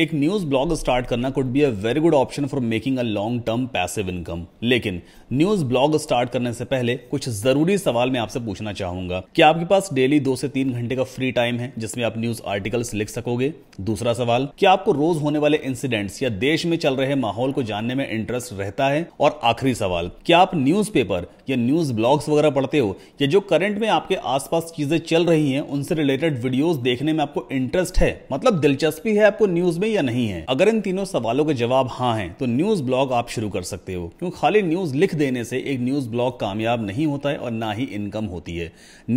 एक news blog start करना could be a very good option for making a long term passive income लेकिन news blog start करने से पहले कुछ जरूरी सवाल मैं आपसे पूछना चाहूंगा कि आपके पास डेली दो से तीन घंटे का फ्री टाइम है जिसमें आप न्यूज आर्टिकल्स लिख सकोगे दूसरा सवाल क्या आपको रोज होने वाले इंसिडेंट्स या देश में चल रहे माहौल को जानने में इंटरेस्ट रहता है और आखिरी सवाल क्या आप न्यूज पेपर या न्यूज ब्लॉग्स वगैरह पढ़ते हो या जो करंट में आपके आसपास चीजें चल रही हैं उनसे रिलेटेड वीडियोज देखने में आपको इंटरेस्ट है मतलब दिलचस्पी है आपको न्यूज में या नहीं है अगर इन तीनों सवालों के जवाब हाँ हैं तो न्यूज ब्लॉग आप शुरू कर सकते हो क्योंकि खाली न्यूज लिख देने से एक न्यूज ब्लॉग कामयाब नहीं होता है और ना ही इनकम होती है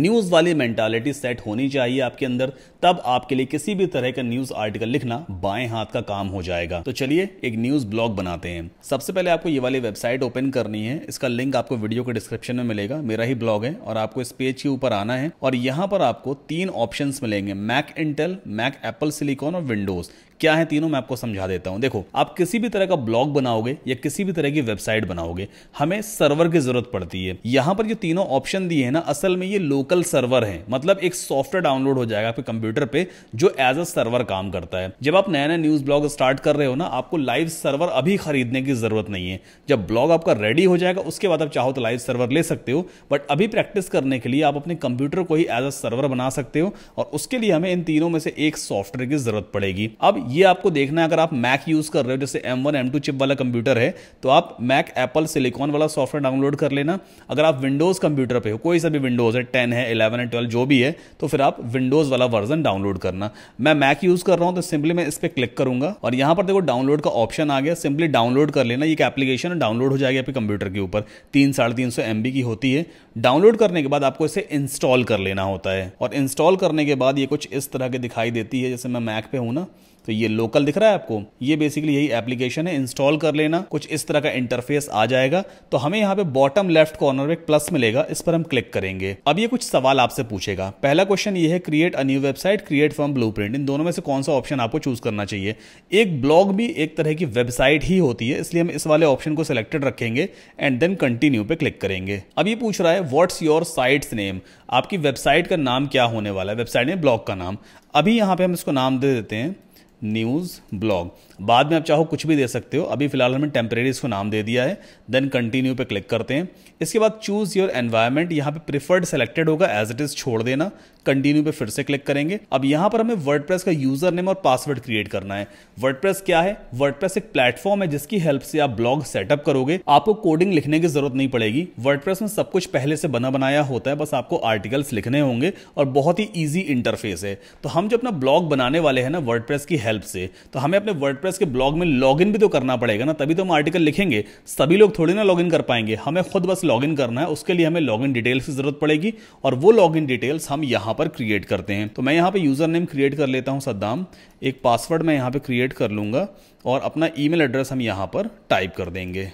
न्यूज वाली मेंटालिटी सेट होनी चाहिए आपके अंदर तब आपके लिए किसी भी तरह का न्यूज आर्टिकल लिखना बाएं हाथ का काम हो जाएगा तो चलिए एक न्यूज ब्लॉग बनाते हैं सबसे पहले आपको ये वाली वेबसाइट ओपन करनी है इसका लिंक आपको वीडियो के डिस्क्रिप्शन में मिलेगा मेरा ही ब्लॉग है और आपको इस पेज के ऊपर आना है और यहाँ पर आपको तीन ऑप्शन मिलेंगे Mac Intel Mac Apple silicon और विंडोज क्या है तीनों मैं आपको समझा देता हूं देखो आप किसी भी तरह का ब्लॉग बनाओगे या किसी भी तरह की वेबसाइट बनाओगे हमें सर्वर की जरूरत पड़ती है यहां पर जो तीनों ऑप्शन दिए हैं ना असल में ये लोकल सर्वर है मतलब एक सॉफ्टवेयर डाउनलोड हो जाएगा आपके कंप्यूटर पे जो एज अ सर्वर काम करता है जब आप नया नया न्यूज ब्लॉग स्टार्ट कर रहे हो ना आपको लाइव सर्वर अभी खरीदने की जरूरत नहीं है जब ब्लॉग आपका रेडी हो जाएगा उसके बाद आप चाहो तो लाइव सर्वर ले सकते हो बट अभी प्रैक्टिस करने के लिए आप अपने कंप्यूटर को ही एज अ सर्वर बना सकते हो और उसके लिए हमें इन तीनों में से एक सॉफ्टवेयर की जरूरत पड़ेगी अब ये आपको देखना है अगर आप मैक यूज़ कर रहे हो जैसे M one M two chip वाला कंप्यूटर है तो आप मैक एप्पल सिलिकॉन वाला सॉफ्टवेयर डाउनलोड कर लेना अगर आप विंडोज़ कंप्यूटर पे हो कोई सा भी विंडोज़ है टेन है इलेवन है ट्वेल्व जो भी है तो फिर आप विंडोज़ वाला वर्जन डाउनलोड करना मैं मैक यूज़ कर रहा हूँ तो सिंपली मैं इस पर क्लिक करूंगा और यहाँ पर देखो डाउनलोड का ऑप्शन आ गया सिंपली डाउनलोड कर लेना एक एप्लीकेशन डाउनलोड हो जाएगी आपके कंप्यूटर के ऊपर तीन साढ़े तीन सौ एम की होती है डाउनलोड करने के बाद आपको इसे इंस्टॉल कर लेना होता है और इंस्टॉल करने के बाद ये कुछ इस तरह के दिखाई देती है जैसे मैं मैक पे हूँ ना तो ये लोकल दिख रहा है आपको ये बेसिकली यही एप्लीकेशन है इंस्टॉल कर लेना कुछ इस तरह का इंटरफेस आ जाएगा तो हमें यहाँ पे बॉटम लेफ्ट कॉर्नर में प्लस मिलेगा इस पर हम क्लिक करेंगे अब ये कुछ सवाल आपसे पूछेगा पहला क्वेश्चन ये है create a new website create from blue इन दोनों में से कौन सा ऑप्शन आपको चूज करना चाहिए एक ब्लॉग भी एक तरह की वेबसाइट ही होती है इसलिए हम इस वाले ऑप्शन को सिलेक्टेड रखेंगे एंड देन कंटिन्यू पे क्लिक करेंगे अब ये पूछ रहा है व्हाट्स योर साइट्स नेम आपकी वेबसाइट का नाम क्या होने वाला है वेबसाइट में ब्लॉग का नाम अभी यहाँ पे हम इसको नाम दे देते हैं news blog बाद में आप चाहो कुछ भी दे सकते हो अभी फिलहाल हमने टेम्परेरी इसको नाम दे दिया है देन कंटिन्यू पे क्लिक करते हैं इसके बाद चूज योर एनवायरमेंट यहाँ पे प्रिफर्ड सेलेक्टेड होगा एज इट इज छोड़ देना कंटिन्यू पे फिर से क्लिक करेंगे अब यहाँ पर हमें वर्ड का यूजर नेम और पासवर्ड क्रिएट करना है वर्ड क्या है वर्ड एक प्लेटफॉर्म है जिसकी हेल्प से आप ब्लॉग सेटअप करोगे आपको कोडिंग लिखने की जरूरत नहीं पड़ेगी वर्ड में सब कुछ पहले से बना बनाया होता है बस आपको आर्टिकल्स लिखने होंगे और बहुत ही ईजी इंटरफेस है तो हम जो अपना ब्लॉग बनाने वाले हैं ना वर्ड की हेल्प से तो हमें अपने वर्ड वर्डप्रेस के ब्लॉग में लॉगिन भी तो करना पड़ेगा ना तभी तो हम आर्टिकल लिखेंगे सभी लोग थोड़ी ना लॉगिन कर पाएंगे हमें खुद बस लॉगिन करना है उसके लिए हमें लॉगिन डिटेल्स की जरूरत पड़ेगी और वो लॉगिन डिटेल्स हम यहाँ पर क्रिएट करते हैं तो मैं यहाँ पर यूज़र नेम क्रिएट कर लेता हूँ सद्दाम एक पासवर्ड मैं यहाँ पर क्रिएट कर लूँगा और अपना ईमेल एड्रेस हम यहाँ पर टाइप कर देंगे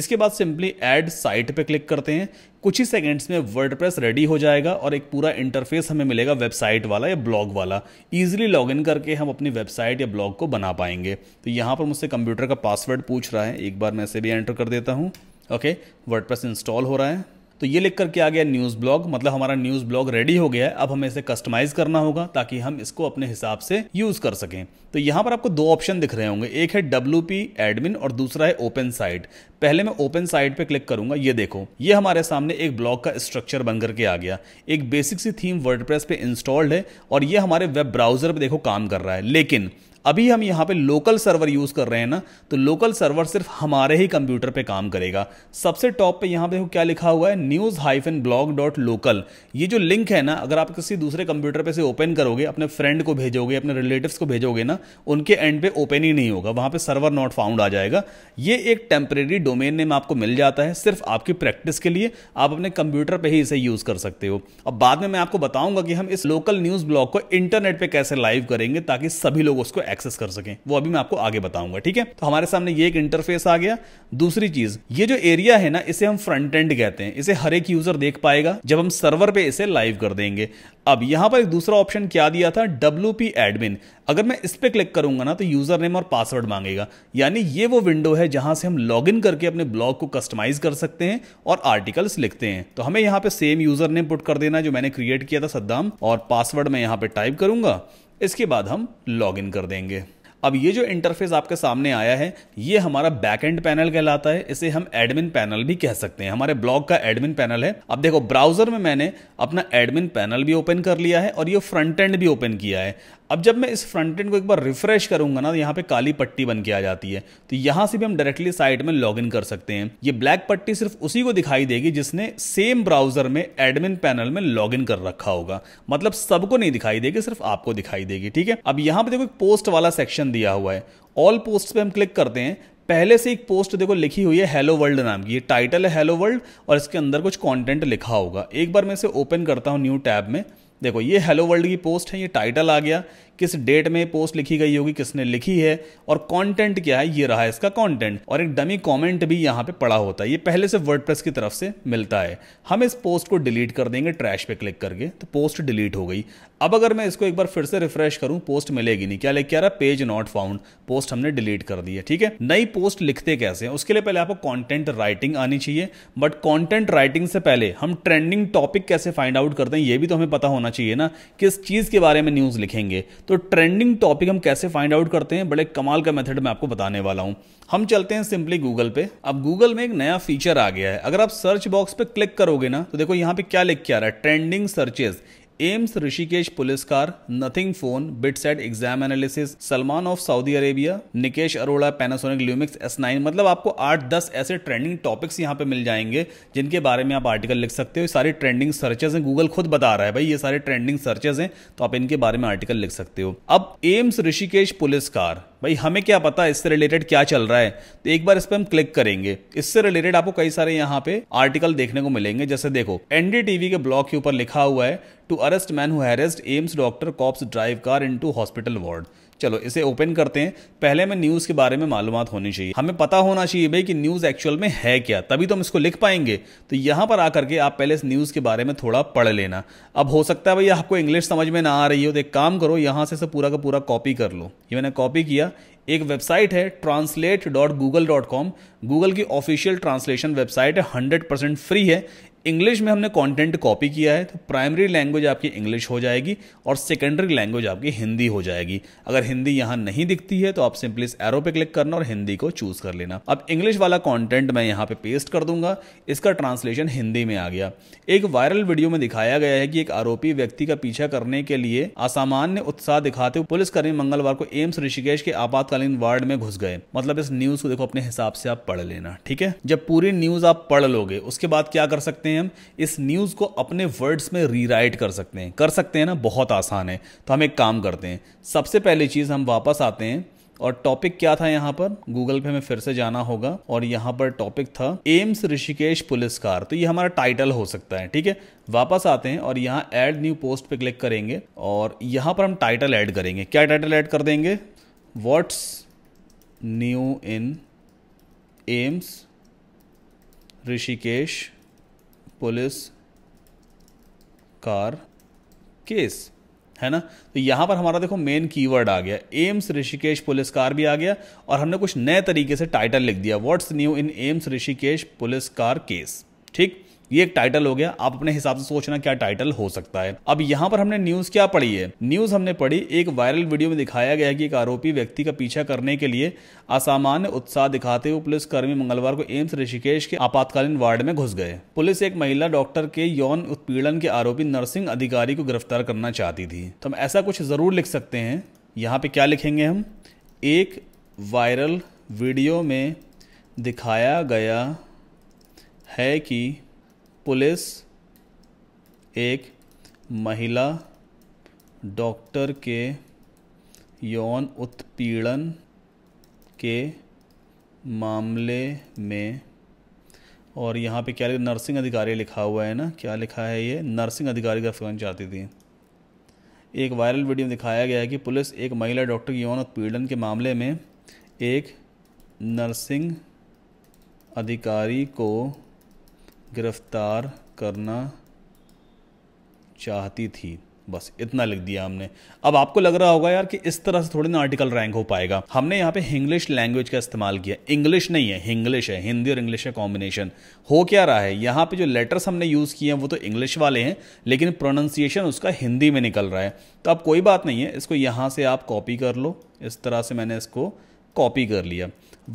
इसके बाद सिंपली ऐड साइट पे क्लिक करते हैं कुछ ही सेकेंड्स में वर्डप्रेस रेडी हो जाएगा और एक पूरा इंटरफेस हमें मिलेगा वेबसाइट वाला या ब्लॉग वाला इजीली लॉगिन करके हम अपनी वेबसाइट या ब्लॉग को बना पाएंगे तो यहाँ पर मुझसे कंप्यूटर का पासवर्ड पूछ रहा है एक बार मैं इसे भी एंटर कर देता हूँ ओके वर्डप्रेस इंस्टॉल हो रहा है तो ये लिख करके आ गया न्यूज़ ब्लॉग मतलब हमारा न्यूज़ ब्लॉग रेडी हो गया है अब हमें इसे कस्टमाइज करना होगा ताकि हम इसको अपने हिसाब से यूज़ कर सकें तो यहाँ पर आपको दो ऑप्शन दिख रहे होंगे एक है डब्ल्यू एडमिन और दूसरा है ओपन साइट पहले मैं ओपन साइट पे क्लिक करूंगा ये देखो ये हमारे सामने एक ब्लॉग का स्ट्रक्चर बन करके आ गया एक बेसिक सी थीम वर्डप्रेस पे इंस्टॉल्ड है और ये हमारे वेब ब्राउजर पे देखो काम कर रहा है लेकिन अभी हम यहाँ पे लोकल सर्वर यूज़ कर रहे हैं ना तो लोकल सर्वर सिर्फ हमारे ही कंप्यूटर पे काम करेगा सबसे टॉप पे यहाँ पे देखो क्या लिखा हुआ है news hyphen blog dot local ये जो लिंक है ना अगर आप किसी दूसरे कंप्यूटर पे से ओपन करोगे अपने फ्रेंड को भेजोगे अपने रिलेटिव्स को भेजोगे ना उनके एंड पे ओपन ही नहीं होगा वहाँ पर सर्वर नॉट फाउंड आ जाएगा ये एक टेम्परेरी डोमेन नेम आपको मिल जाता है सिर्फ आपकी प्रैक्टिस के लिए आप अपने कंप्यूटर पर ही इसे यूज़ कर सकते हो अब बाद में मैं आपको बताऊंगा कि हम इस लोकल न्यूज़ ब्लॉग को इंटरनेट पर कैसे लाइव करेंगे ताकि सभी लोग उसको एक्सेस कर सकें वो अभी मैं आपको आगे बताऊंगा ठीक है तो हमारे सामने ये एक इंटरफेस आ गया दूसरी चीज ये जो एरिया है ना इसे हम फ्रंट एंड कहते हैं इसे हर एक यूजर देख पाएगा जब हम सर्वर पे इसे लाइव कर देंगे अब यहां पर एक दूसरा ऑप्शन क्या दिया था डब्ल्यू एडमिन अगर मैं इस पर क्लिक करूंगा ना तो यूजर नेम और पासवर्ड मांगेगा यानी ये वो विंडो है जहां से हम लॉग इन करके अपने ब्लॉग को कस्टमाइज कर सकते हैं और आर्टिकल्स लिखते हैं तो हमें यहां पे सेम यूजर नेम पुट कर देना जो मैंने क्रिएट किया था सद्दाम और पासवर्ड मैं यहां पे टाइप करूंगा इसके बाद हम लॉग इन कर देंगे अब ये जो इंटरफेस आपके सामने आया है ये हमारा बैक एंड पैनल कहलाता है इसे हम एडमिन पैनल भी कह सकते हैं हमारे ब्लॉग का एडमिन पैनल है अब देखो ब्राउजर में मैंने अपना एडमिन पैनल भी ओपन कर लिया है और ये फ्रंट एंड भी ओपन किया है अब जब मैं इस फ्रंट एंड को एक बार रिफ्रेश करूंगा ना तो यहाँ पे काली पट्टी बन के आ जाती है तो यहाँ से भी हम डायरेक्टली साइट में लॉग कर सकते हैं ये ब्लैक पट्टी सिर्फ उसी को दिखाई देगी जिसने सेम ब्राउजर में एडमिन पैनल में लॉग कर रखा होगा मतलब सबको नहीं दिखाई देगी सिर्फ आपको दिखाई देगी ठीक है अब यहाँ पे देखो एक पोस्ट वाला सेक्शन दिया हुआ है ऑल पोस्ट पर हम क्लिक करते हैं पहले से एक पोस्ट देखो लिखी हुई है हेलो वर्ल्ड नाम की ये टाइटल है हेलो वर्ल्ड और इसके अंदर कुछ कंटेंट लिखा होगा एक बार मैं इसे ओपन करता हूँ न्यू टैब में देखो ये हेलो वर्ल्ड की पोस्ट है ये टाइटल आ गया किस डेट में पोस्ट लिखी गई होगी किसने लिखी है और कंटेंट क्या है ये रहा है इसका कंटेंट और एक डमी कमेंट भी यहाँ पे पड़ा होता है ये पहले से वर्डप्रेस की तरफ से मिलता है हम इस पोस्ट को डिलीट कर देंगे ट्रैश पे क्लिक करके तो पोस्ट डिलीट हो गई अब अगर मैं इसको एक बार फिर से रिफ्रेश करूं पोस्ट मिलेगी नहीं क्या लेके रहा पेज नॉट फाउंड पोस्ट हमने डिलीट कर दी है ठीक है नई पोस्ट लिखते कैसे उसके लिए पहले आपको कॉन्टेंट राइटिंग आनी चाहिए बट कॉन्टेंट राइटिंग से पहले हम ट्रेंडिंग टॉपिक कैसे फाइंड आउट करते हैं ये भी तो हमें पता होना चाहिए ना किस चीज के बारे में न्यूज लिखेंगे तो ट्रेंडिंग टॉपिक हम कैसे फाइंड आउट करते हैं बड़े कमाल का मेथड मैं आपको बताने वाला हूं हम चलते हैं सिंपली गूगल पे अब गूगल में एक नया फीचर आ गया है अगर आप सर्च बॉक्स पे क्लिक करोगे ना तो देखो यहाँ पे क्या लिख के आ रहा है trending searches AIIMS Rishikesh police car nothing phone BITSAT exam analysis Salman of Saudi Arabia Nikesh Arora Panasonic Lumix S nine मतलब आपको आठ दस ऐसे ट्रेंडिंग टॉपिक्स यहाँ पे मिल जाएंगे जिनके बारे में आप आर्टिकल लिख सकते हो सारी ट्रेंडिंग सर्चेज हैं गूगल खुद बता रहा है भाई ये सारे ट्रेंडिंग सर्चेज हैं तो आप इनके बारे में आर्टिकल लिख सकते हो अब एम्स ऋषिकेश पुलिसकार भाई हमें क्या पता इससे रिलेटेड क्या चल रहा है तो एक बार इस पर हम क्लिक करेंगे इससे रिलेटेड आपको कई सारे यहाँ पे आर्टिकल देखने को मिलेंगे जैसे देखो एनडीटीवी के ब्लॉग के ऊपर लिखा हुआ है to arrest man who harassed AIIMS doctor cops drive car into hospital ward चलो इसे ओपन करते हैं पहले हमें न्यूज़ के बारे में मालूम होनी चाहिए हमें पता होना चाहिए भाई कि न्यूज़ एक्चुअल में है क्या तभी तो हम इसको लिख पाएंगे तो यहाँ पर आकर के आप पहले इस न्यूज़ के बारे में थोड़ा पढ़ लेना अब हो सकता है भाई आपको इंग्लिश समझ में ना आ रही हो तो एक काम करो यहाँ से इसे पूरा का पूरा कॉपी कर लो ये मैंने कॉपी किया एक वेबसाइट है ट्रांसलेट गूगल की ऑफिशियल ट्रांसलेशन वेबसाइट है हंड्रेड फ्री है इंग्लिश में हमने कंटेंट कॉपी किया है तो प्राइमरी लैंग्वेज आपकी इंग्लिश हो जाएगी और सेकेंडरी लैंग्वेज आपकी हिंदी हो जाएगी अगर हिंदी यहाँ नहीं दिखती है तो आप सिंपली इस एरो पे क्लिक करना और हिंदी को चूज कर लेना अब इंग्लिश वाला कंटेंट मैं यहाँ पे पेस्ट कर दूंगा इसका ट्रांसलेशन हिंदी में आ गया एक वायरल वीडियो में दिखाया गया है कि एक आरोपी व्यक्ति का पीछा करने के लिए असामान्य उत्साह दिखाते हुए पुलिसकर्मी मंगलवार को एम्स ऋषिकेश के आपातकालीन वार्ड में घुस गए मतलब इस न्यूज को देखो अपने हिसाब से आप पढ़ लेना ठीक है जब पूरी न्यूज आप पढ़ लोगे उसके बाद क्या कर सकते हैं सकते हैं हम इस न्यूज़ को अपने वर्ड्स में रीराइट कर सकते हैं कर सकते हैं ना बहुत आसान है तो हम एक काम करते हैं सबसे पहली चीज़ हम वापस आते हैं और टॉपिक क्या था यहाँ पर गूगल पे हमें फिर से जाना होगा और यहाँ पर टॉपिक था एम्स ऋषिकेश पुलिस कार तो ये हमारा टाइटल हो सकता है ठीक है वापस आते हैं और यहाँ ऐड न्यू पोस्ट पे क्लिक करेंगे और यहाँ पर हम टाइटल ऐड करेंगे क्या टाइटल ऐड कर देंगे what's new in AIIMS Rishikesh police car case है ना तो यहां पर हमारा देखो मेन कीवर्ड आ गया एम्स ऋषिकेश पुलिस कार भी आ गया और हमने कुछ नए तरीके से टाइटल लिख दिया what's new in AIIMS Rishikesh police car case ठीक ये एक टाइटल हो गया आप अपने हिसाब से सोचना क्या टाइटल हो सकता है अब यहाँ पर हमने न्यूज क्या पढ़ी है न्यूज हमने पढ़ी एक वायरल वीडियो में दिखाया गया कि एक आरोपी व्यक्ति का पीछा करने के लिए असामान्य उत्साह दिखाते हुए पुलिसकर्मी मंगलवार को एम्स ऋषिकेश के आपातकालीन वार्ड में घुस गए पुलिस एक महिला डॉक्टर के यौन उत्पीड़न के आरोपी नर्सिंग अधिकारी को गिरफ्तार करना चाहती थी तो हम ऐसा कुछ जरूर लिख सकते हैं यहाँ पे क्या लिखेंगे हम एक वायरल वीडियो में दिखाया गया है कि पुलिस एक महिला डॉक्टर के यौन उत्पीड़न के मामले में और यहाँ पे क्या लिखा नर्सिंग अधिकारी लिखा हुआ है ना क्या लिखा है ये नर्सिंग अधिकारी गिरफ्तार चाहती थी एक वायरल वीडियो में दिखाया गया है कि पुलिस एक महिला डॉक्टर के यौन उत्पीड़न के मामले में एक नर्सिंग अधिकारी को गिरफ्तार करना चाहती थी बस इतना लिख दिया हमने अब आपको लग रहा होगा यार कि इस तरह से थोड़ी ना आर्टिकल रैंक हो पाएगा हमने यहाँ पे इंग्लिश लैंग्वेज का इस्तेमाल किया इंग्लिश नहीं है इंग्लिश है हिंदी और इंग्लिश का कॉम्बिनेशन हो क्या रहा है यहाँ पे जो लेटर्स हमने यूज़ किए हैं वो तो इंग्लिश वाले हैं लेकिन प्रोनाउंसिएशन उसका हिंदी में निकल रहा है तो अब कोई बात नहीं है इसको यहाँ से आप कॉपी कर लो इस तरह से मैंने इसको कॉपी कर लिया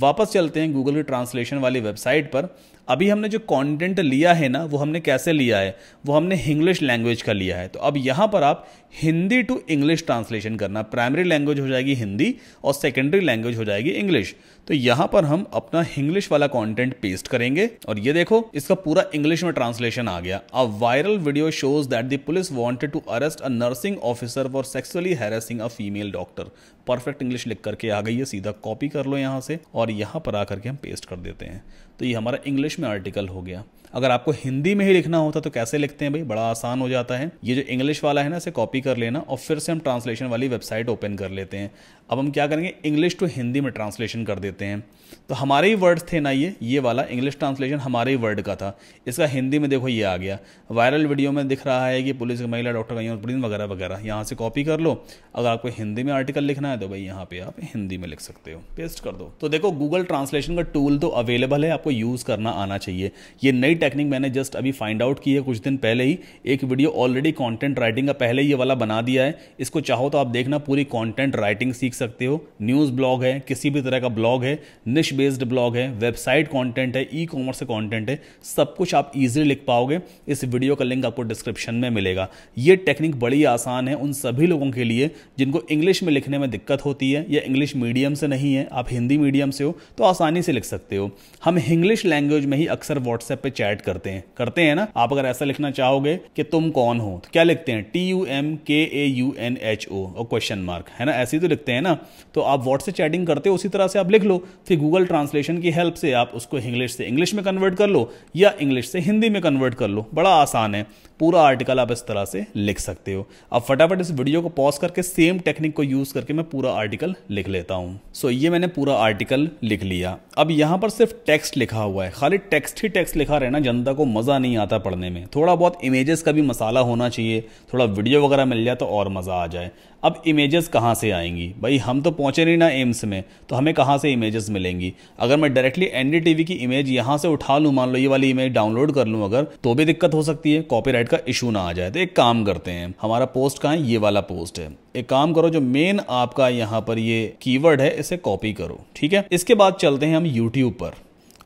वापस चलते हैं गूगल की ट्रांसलेशन वाली वेबसाइट पर अभी हमने जो कंटेंट लिया है ना वो हमने कैसे लिया है वो हमने इंग्लिश लैंग्वेज का लिया है तो अब यहाँ पर आप हिंदी टू इंग्लिश ट्रांसलेशन करना प्राइमरी लैंग्वेज हो जाएगी हिंदी और सेकेंडरी लैंग्वेज हो जाएगी इंग्लिश तो यहाँ पर हम अपना इंग्लिश वाला कॉन्टेंट पेस्ट करेंगे और ये देखो इसका पूरा इंग्लिश में ट्रांसलेशन आ गया a viral video shows that the police wanted to arrest a nursing officer for sexually harassing a female doctor perfect English लिख करके आ गई है सीधा कॉपी कर लो यहाँ से और यहाँ पर आकर के हम पेस्ट कर देते हैं तो ये हमारा इंग्लिश में आर्टिकल हो गया अगर आपको हिंदी में ही लिखना होता तो कैसे लिखते हैं भाई बड़ा आसान हो जाता है ये जो इंग्लिश वाला है ना इसे कॉपी कर लेना और फिर से हम ट्रांसलेशन वाली वेबसाइट ओपन कर लेते हैं अब हम क्या करेंगे इंग्लिश टू हिंदी में ट्रांसलेशन कर देते हैं तो हमारे ही वर्ड्स थे ना ये ये वाला इंग्लिश ट्रांसलेशन हमारे ही वर्ड का था इसका हिंदी में देखो ये आ गया वायरल वीडियो में दिख रहा है कि पुलिस की महिला डॉक्टर कहीं वगैरह वगैरह यहाँ से कॉपी कर लो अगर आपको हिंदी में आर्टिकल लिखना है तो भाई यहाँ पे आप हिंदी में लिख सकते हो पेस्ट कर दो तो देखो गूगल ट्रांसलेशन का टूल तो अवेलेबल है आपको यूज़ करना आना चाहिए ये नई टेक्निक मैंने जस्ट अभी फाइंड आउट की है कुछ दिन पहले ही एक वीडियो ऑलरेडी कॉन्टेंट राइटिंग का पहले ये वाला बना दिया है इसको चाहो तो आप देखना पूरी कॉन्टेंट राइटिंग सीख सीख सकते हो न्यूज़ ब्लॉग है किसी भी तरह का ब्लॉग है निश बेस्ड ब्लॉग है वेबसाइट कंटेंट है ई कॉमर्स का कंटेंट है सब कुछ आप इजीली लिख पाओगे इस वीडियो का लिंक आपको डिस्क्रिप्शन में मिलेगा ये टेक्निक बड़ी आसान है उन सभी लोगों के लिए जिनको इंग्लिश में लिखने में दिक्कत होती है या इंग्लिश मीडियम से नहीं है आप हिंदी मीडियम से हो तो आसानी से लिख सकते हो हम इंग्लिश लैंग्वेज में ही अक्सर व्हाट्सएप पे चैट करते हैं करते हैं ना आप अगर ऐसा लिखना चाहोगे कि तुम कौन हो तो क्या लिखते हैं T U M K A U N H O और क्वेश्चन मार्क है ना ऐसे ही तो लिखते हैं ना तो आप वर्ड से चैटिंग करते हो उसी तरह से आप लिख लो फिर गूगल ट्रांसलेशन की हेल्प से आप उसको इंग्लिश से इंग्लिश में कन्वर्ट कर लो या इंग्लिश से हिंदी में कन्वर्ट कर लो बड़ा आसान है पूरा आर्टिकल आप इस तरह से लिख सकते हो अब फटाफट इस वीडियो को पॉज करके सेम टेक्निक को यूज़ करके मैं पूरा आर्टिकल लिख लेता हूं सो so, ये मैंने पूरा आर्टिकल लिख लिया अब यहां पर सिर्फ टेक्स्ट लिखा हुआ है खाली टेक्स्ट ही टेक्स्ट लिखा रहना जनता को मज़ा नहीं आता पढ़ने में थोड़ा बहुत इमेजेस का भी मसाला होना चाहिए थोड़ा वीडियो वगैरह मिल जाए तो और मज़ा आ जाए अब इमेजेस कहाँ से आएंगी भाई हम तो पहुँचे नहीं ना एम्स में तो हमें कहाँ से इमेजेस मिलेंगी अगर मैं डायरेक्टली एन की इमेज यहाँ से उठा लूँ मान लो ये वाली इमेज डाउनलोड कर लूँ अगर तो भी दिक्कत हो सकती है कॉपी का इशू ना आ जाए तो एक काम करते हैं हमारा पोस्ट कहाँ है ये वाला पोस्ट है एक काम करो जो मेन आपका यहाँ पर ये कीवर्ड है इसे कॉपी करो ठीक है इसके बाद चलते हैं हम यूट्यूब पर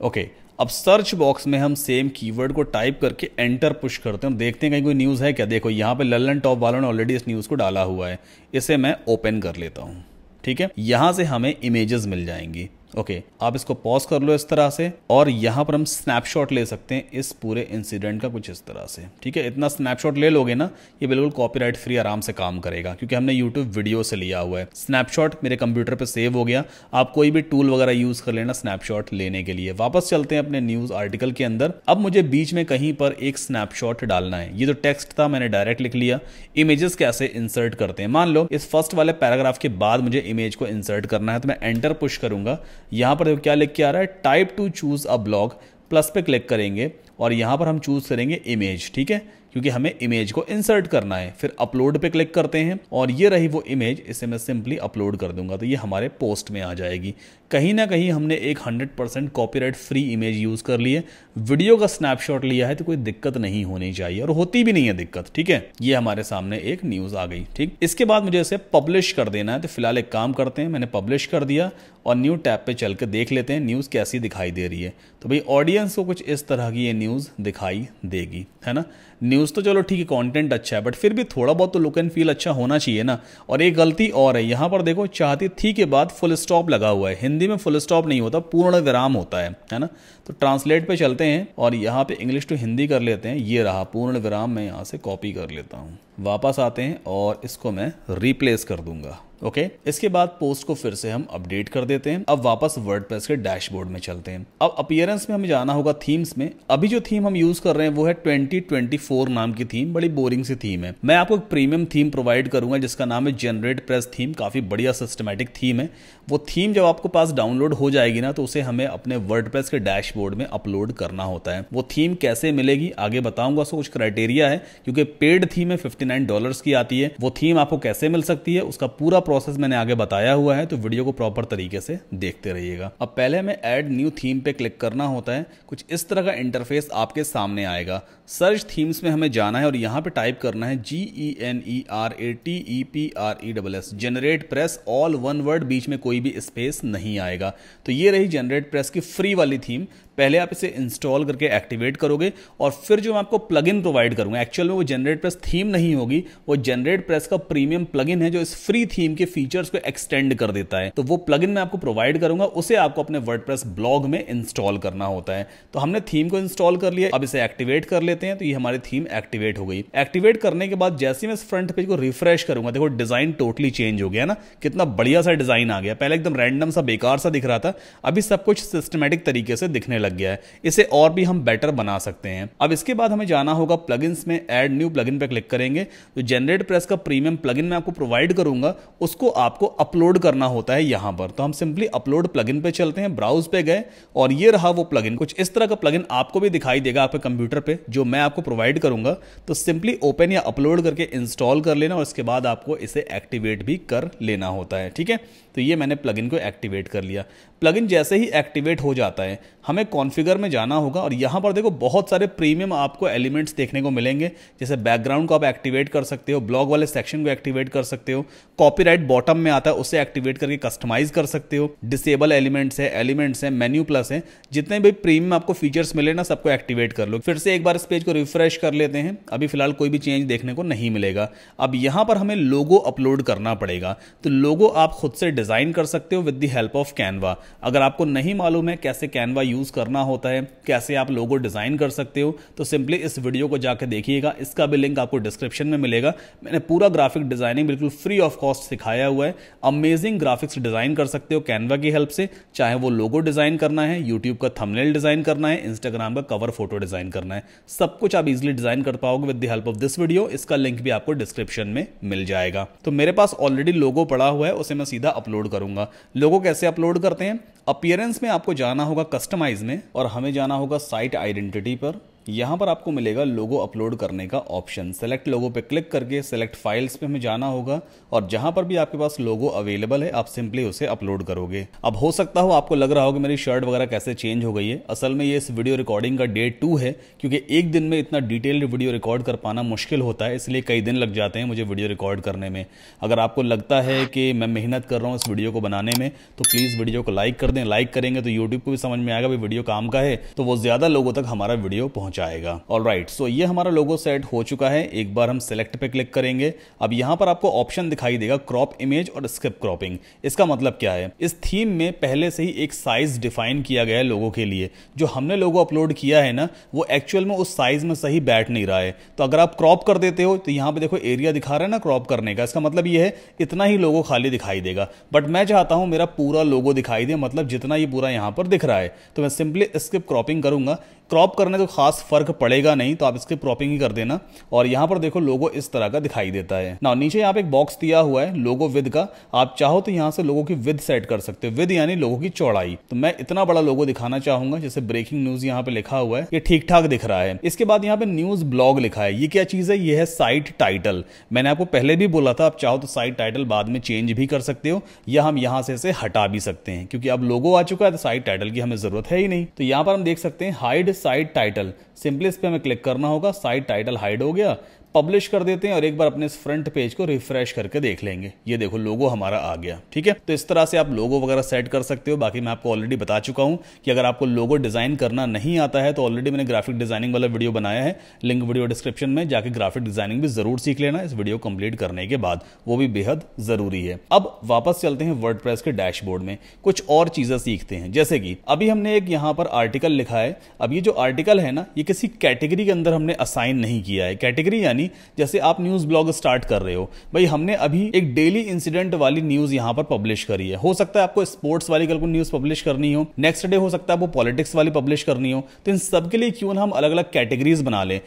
ओके अब सर्च बॉक्स में हम सेम कीवर्ड को टाइप करके एंटर पुश करते हैं देखते हैं कहीं कोई न्यूज़ है क्या देखो यहाँ पे लल्लन टॉप वालों ने ऑलरेडी इस न्यूज़ को डाला हुआ है इसे मैं ओपन कर लेता हूँ ठीक है यहाँ से हमें इमेजेस मिल जाएंगी ओके okay, आप इसको पॉज कर लो इस तरह से और यहाँ पर हम स्नैपशॉट ले सकते हैं इस पूरे इंसिडेंट का कुछ इस तरह से ठीक है इतना स्नैपशॉट ले लोगे ना ये बिल्कुल कॉपीराइट फ्री आराम से काम करेगा क्योंकि हमने यूट्यूब वीडियो से लिया हुआ है स्नैपशॉट मेरे कंप्यूटर पर सेव हो गया आप कोई भी टूल वगैरह यूज कर लेना स्नैपशॉट लेने के लिए वापस चलते हैं अपने न्यूज आर्टिकल के अंदर अब मुझे बीच में कहीं पर एक स्नैपशॉट डालना है ये जो टेक्स्ट था मैंने डायरेक्ट लिख लिया इमेजेस कैसे इंसर्ट करते हैं मान लो इस फर्स्ट वाले पैराग्राफ के बाद मुझे इमेज को इंसर्ट करना है तो मैं एंटर पुश करूंगा यहाँ पर क्या लिख के आ रहा है type to choose a blog plus पे क्लिक करेंगे और यहाँ पर हम चूज़ करेंगे इमेज ठीक है क्योंकि हमें इमेज को इंसर्ट करना है फिर अपलोड पे क्लिक करते हैं और ये रही वो इमेज इसे मैं सिंपली अपलोड कर दूंगा तो ये हमारे पोस्ट में आ जाएगी कहीं ना कहीं हमने एक 100 percent copyright free image use कर ली है वीडियो का स्नैपशॉट लिया है तो कोई दिक्कत नहीं होनी चाहिए और होती भी नहीं है दिक्कत ठीक है ये हमारे सामने एक न्यूज़ आ गई ठीक इसके बाद मुझे इसे पब्लिश कर देना है तो फिलहाल एक काम करते हैं मैंने पब्लिश कर दिया और न्यू टैब पे चल के देख लेते हैं न्यूज़ कैसी दिखाई दे रही है तो भाई ऑडियंस को कुछ इस तरह की ये न्यूज़ दिखाई देगी है ना न्यूज़ तो चलो ठीक है कंटेंट अच्छा है बट फिर भी थोड़ा बहुत तो लुक एंड फील अच्छा होना चाहिए ना और एक गलती और है यहाँ पर देखो चाहती थी के बाद फुल स्टॉप लगा हुआ है हिंदी में फुल स्टॉप नहीं होता पूर्ण विराम होता है है ना तो ट्रांसलेट पर चलते हैं और यहाँ पर इंग्लिश टू हिंदी कर लेते हैं ये रहा पूर्ण विराम मैं यहाँ से कॉपी कर लेता हूँ वापस आते हैं और इसको मैं रिप्लेस कर दूंगा ओके okay? इसके बाद पोस्ट को फिर से हम अपडेट कर देते हैं अब वापस वर्ड के डैशबोर्ड में चलते हैं अब अपियरेंस में हमें जाना होगा थीम्स में अभी जो थीम हम यूज कर रहे हैं वो है 2024 नाम की थीम बड़ी बोरिंग सी थीम है मैं आपको एक प्रीमियम थीम प्रोवाइड करूंगा जिसका नाम है जनरेट प्रेस थीम काफी बढ़िया सिस्टमेटिक थीम है वो थीम जब आपको पास डाउनलोड हो जाएगी ना तो उसे हमें अपने वर्ड के डैशबोर्ड में अपलोड करना होता है वो थीम कैसे मिलेगी आगे बताऊंगा उसको कुछ क्राइटेरिया है क्योंकि पेड थीम है फिफ्टी डॉलर की आती है वो थीम आपको कैसे मिल सकती है उसका पूरा प्रोसेस मैंने आगे बताया हुआ है तो वीडियो को प्रॉपर तरीके से देखते रहिएगा अब पहले हमें ऐड न्यू थीम पे क्लिक करना होता है कुछ इस तरह का इंटरफेस आपके सामने आएगा सर्च थीम्स में हमें जाना है और यहाँ पे टाइप करना है G E N E R A T E P R E double S generate press all one word बीच में कोई भी स्पेस नहीं आएगा तो ये रही जनरेट प्रेस की फ्री वाली थीम पहले आप इसे इंस्टॉल करके एक्टिवेट करोगे और फिर जो मैं आपको इन प्रोवाइड करूंगा एक्चुअल में वो जनरेट प्रेस थीम नहीं होगी वो जनरेट प्रेस का प्रीमियम प्लग है जो इस फ्री थीम के फीचर्स को एक्सटेंड कर देता है तो वो प्लग मैं आपको प्रोवाइड करूंगा उसे आपको अपने वर्ड ब्लॉग में इंस्टॉल करना होता है तो हमने थीम को इंस्टॉल कर लिया अब इसे एक्टिवेट कर लेते लेते हैं तो ये हमारी थीम एक्टिवेट हो गई एक्टिवेट करने के बाद जैसे मैं इस फ्रंट पेज को रिफ्रेश करूंगा देखो डिजाइन टोटली चेंज हो गया ना कितना बढ़िया सा डिजाइन आ गया पहले एकदम रैंडम सा बेकार सा दिख रहा था अभी सब कुछ सिस्टमेटिक तरीके से दिखने लग गया है इसे और भी हम बेटर बना सकते हैं अब इसके बाद हमें जाना होगा प्लग में एड न्यू प्लग पर क्लिक करेंगे तो जनरेट प्रेस का प्रीमियम प्लग मैं आपको प्रोवाइड करूंगा उसको आपको अपलोड करना होता है यहां पर तो हम सिंपली अपलोड प्लग पे चलते हैं ब्राउज पे गए और ये रहा वो प्लग कुछ इस तरह का प्लग आपको भी दिखाई देगा आपके कंप्यूटर पे जो मैं आपको प्रोवाइड करूंगा तो सिंपली ओपन या अपलोड करके इंस्टॉल कर लेना और इसके बाद आपको इसे एक्टिवेट भी कर लेना होता है ठीक है तो ये मैंने प्लगइन को एक्टिवेट कर लिया प्लगइन जैसे ही एक्टिवेट हो जाता है हमें कॉन्फ़िगर में जाना होगा और यहाँ पर देखो बहुत सारे प्रीमियम आपको एलिमेंट्स देखने को मिलेंगे जैसे बैकग्राउंड को आप एक्टिवेट कर सकते हो ब्लॉग वाले सेक्शन को एक्टिवेट कर सकते हो कॉपीराइट बॉटम में आता है उसे एक्टिवेट करके कस्टमाइज कर सकते हो डिसेबल एलिमेंट्स है एलिमेंट्स है मेन्यू प्लस है जितने भी प्रीमियम आपको फीचर्स मिले ना सबको एक्टिवेट कर लो फिर से एक बार इस पेज को रिफ्रेश कर लेते हैं अभी फिलहाल कोई भी चेंज देखने को नहीं मिलेगा अब यहाँ पर हमें लोगो अपलोड करना पड़ेगा तो लोगो आप खुद से डिज़ाइन कर सकते हो with the help of Canva अगर आपको नहीं मालूम है कैसे कैनवा यूज़ करना होता है कैसे आप लोगो डिज़ाइन कर सकते हो तो सिंपली इस वीडियो को जाकर देखिएगा इसका भी लिंक आपको डिस्क्रिप्शन में मिलेगा मैंने पूरा ग्राफिक डिज़ाइनिंग बिल्कुल फ्री ऑफ कॉस्ट सिखाया हुआ है अमेजिंग ग्राफिक्स डिज़ाइन कर सकते हो कैनवा की हेल्प से चाहे वो लोगो डिज़ाइन करना है यूट्यूब का थमनेल डिज़ाइन करना है इंस्टाग्राम का कवर फोटो डिज़ाइन करना है सब कुछ आप इजिली डिज़ाइन कर पाओगे with the help of this video इसका लिंक भी आपको डिस्क्रिप्शन में मिल जाएगा तो मेरे पास ऑलरेडी लोगो पड़ा हुआ है उसे मैं सीधा अपलोड करूंगा लोगों कैसे अपलोड करते हैं अपियरेंस में आपको जाना होगा कस्टमाइज में और हमें जाना होगा साइट आइडेंटिटी पर यहाँ पर आपको मिलेगा लोगो अपलोड करने का ऑप्शन सेलेक्ट लोगो पे क्लिक करके सेलेक्ट फाइल्स पे हमें जाना होगा और जहाँ पर भी आपके पास लोगो अवेलेबल है आप सिंपली उसे अपलोड करोगे अब हो सकता हो आपको लग रहा हो कि मेरी शर्ट वगैरह कैसे चेंज हो गई है असल में ये इस वीडियो रिकॉर्डिंग का डेट टू है क्योंकि एक दिन में इतना डिटेल्ड वीडियो रिकॉर्ड कर पाना मुश्किल होता है इसलिए कई दिन लग जाते हैं मुझे वीडियो रिकॉर्ड करने में अगर आपको लगता है कि मैं मेहनत कर रहा हूँ इस वीडियो को बनाने में तो प्लीज़ वीडियो को लाइक कर दें लाइक करेंगे तो यूट्यूब को भी समझ में आएगा भी वीडियो काम का है तो वो ज़्यादा लोगों तक हमारा वीडियो पहुँचा जाएगा ऑल राइट सो ये हमारा लोगो सेट हो चुका है एक बार हम सेलेक्ट पे क्लिक करेंगे अब यहाँ पर आपको ऑप्शन दिखाई देगा क्रॉप इमेज और स्किप क्रॉपिंग इसका मतलब क्या है इस थीम में पहले से ही एक साइज डिफाइन किया गया है लोगों के लिए जो हमने लोगो अपलोड किया है ना वो एक्चुअल में उस साइज में सही बैठ नहीं रहा है तो अगर आप क्रॉप कर देते हो तो यहाँ पे देखो एरिया दिखा रहा है ना क्रॉप करने का इसका मतलब ये है इतना ही लोगो खाली दिखाई देगा बट मैं चाहता हूँ मेरा पूरा लोगो दिखाई दे मतलब जितना ये पूरा यहाँ पर दिख रहा है तो मैं सिंपली स्किप क्रॉपिंग करूंगा क्रॉप करने का खास फर्क पड़ेगा नहीं तो आप इसके क्रॉपिंग ही कर देना और यहाँ पर देखो लोगो इस तरह का दिखाई देता है ना नीचे यहाँ पे एक बॉक्स दिया हुआ है लोगो विद का आप चाहो तो यहाँ से लोगों की विद सेट कर सकते हो विद यानी लोगों की चौड़ाई तो मैं इतना बड़ा लोगो दिखाना चाहूंगा जैसे ब्रेकिंग न्यूज यहाँ पे लिखा हुआ है ये ठीक ठाक दिख रहा है इसके बाद यहाँ पे न्यूज ब्लॉग लिखा है ये क्या चीज है ये है साइट टाइटल मैंने आपको पहले भी बोला था आप चाहो तो साइट टाइटल बाद में चेंज भी कर सकते हो या हम यहाँ से इसे हटा भी सकते हैं क्योंकि अब लोगो आ चुका है तो साइट टाइटल की हमें जरूरत है ही नहीं तो यहाँ पर हम देख सकते हैं हाइड साइड टाइटल सिंपली इस पर हमें क्लिक करना होगा साइड टाइटल हाइड हो गया पब्लिश कर देते हैं और एक बार अपने इस फ्रंट पेज को रिफ्रेश करके देख लेंगे ये देखो लोगो हमारा आ गया ठीक है तो इस तरह से आप लोगो वगैरह सेट कर सकते हो बाकी मैं आपको ऑलरेडी बता चुका हूं कि अगर आपको लोगो डिजाइन करना नहीं आता है तो ऑलरेडी मैंने ग्राफिक डिजाइनिंग वाला वीडियो बनाया है लिंक वीडियो डिस्क्रिप्शन में जाकर ग्राफिक डिजाइनिंग भी जरूर सीख लेना इस वीडियो कंप्लीट करने के बाद वो भी बेहद जरूरी है अब वापस चलते हैं वर्ड के डैशबोर्ड में कुछ और चीजें सीखते हैं जैसे कि अभी हमने एक यहाँ पर आर्टिकल लिखा है अब ये जो आर्टिकल है ना ये किसी कैटेगरी के अंदर हमने असाइन नहीं किया है कैटेगरी यानी यानी जैसे आप न्यूज़ ब्लॉग स्टार्ट कर रहे हो भाई हमने अभी एक डेली इंसिडेंट वाली न्यूज़ यहां पर पब्लिश करी है हो सकता है आपको स्पोर्ट्स वाली कल को न्यूज़ पब्लिश करनी हो नेक्स्ट डे हो सकता है वो पॉलिटिक्स वाली पब्लिश करनी हो तो इन सबके लिए क्यों ना हम अलग अलग कैटेगरीज बना लें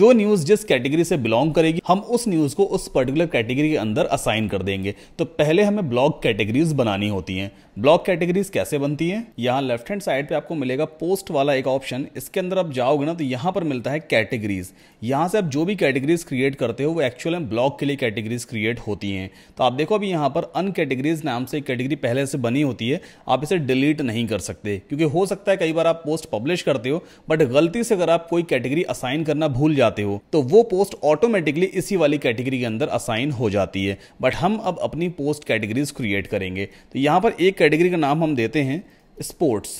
जो न्यूज़ जिस कैटेगरी से बिलोंग करेगी हम उस न्यूज़ को उस पर्टिकुलर कैटेगरी के अंदर असाइन कर देंगे तो पहले हमें ब्लॉग कैटेगरीज बनानी होती है ब्लॉग कैटेगरीज कैसे बनती है यहाँ लेफ्ट हैंड साइड पे आपको मिलेगा पोस्ट वाला एक ऑप्शन इसके अंदर आप जाओगे ना तो यहाँ पर मिलता है कैटेगरीज यहाँ से आप जो भी कैटेगरीज कैटेगरीज क्रिएट करते हो वो एक्चुअल में ब्लॉक के लिए कैटेगरीज क्रिएट होती हैं तो आप देखो अभी यहाँ पर अन कैटेगरीज नाम से कैटेगरी पहले से बनी होती है आप इसे डिलीट नहीं कर सकते क्योंकि हो सकता है कई बार आप पोस्ट पब्लिश करते हो बट गलती से अगर आप कोई कैटेगरी असाइन करना भूल जाते हो तो वो पोस्ट ऑटोमेटिकली इसी वाली कैटेगरी के अंदर असाइन हो जाती है बट हम अब अपनी पोस्ट कैटेगरीज क्रिएट करेंगे तो यहाँ पर एक कैटेगरी का नाम हम देते हैं स्पोर्ट्स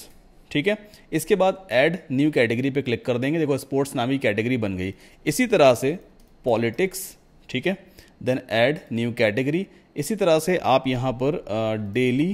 ठीक है इसके बाद ऐड न्यू कैटेगरी पे क्लिक कर देंगे देखो स्पोर्ट्स नामी कैटेगरी बन गई इसी तरह से पॉलिटिक्स ठीक है देन ऐड न्यू कैटेगरी इसी तरह से आप यहाँ पर डेली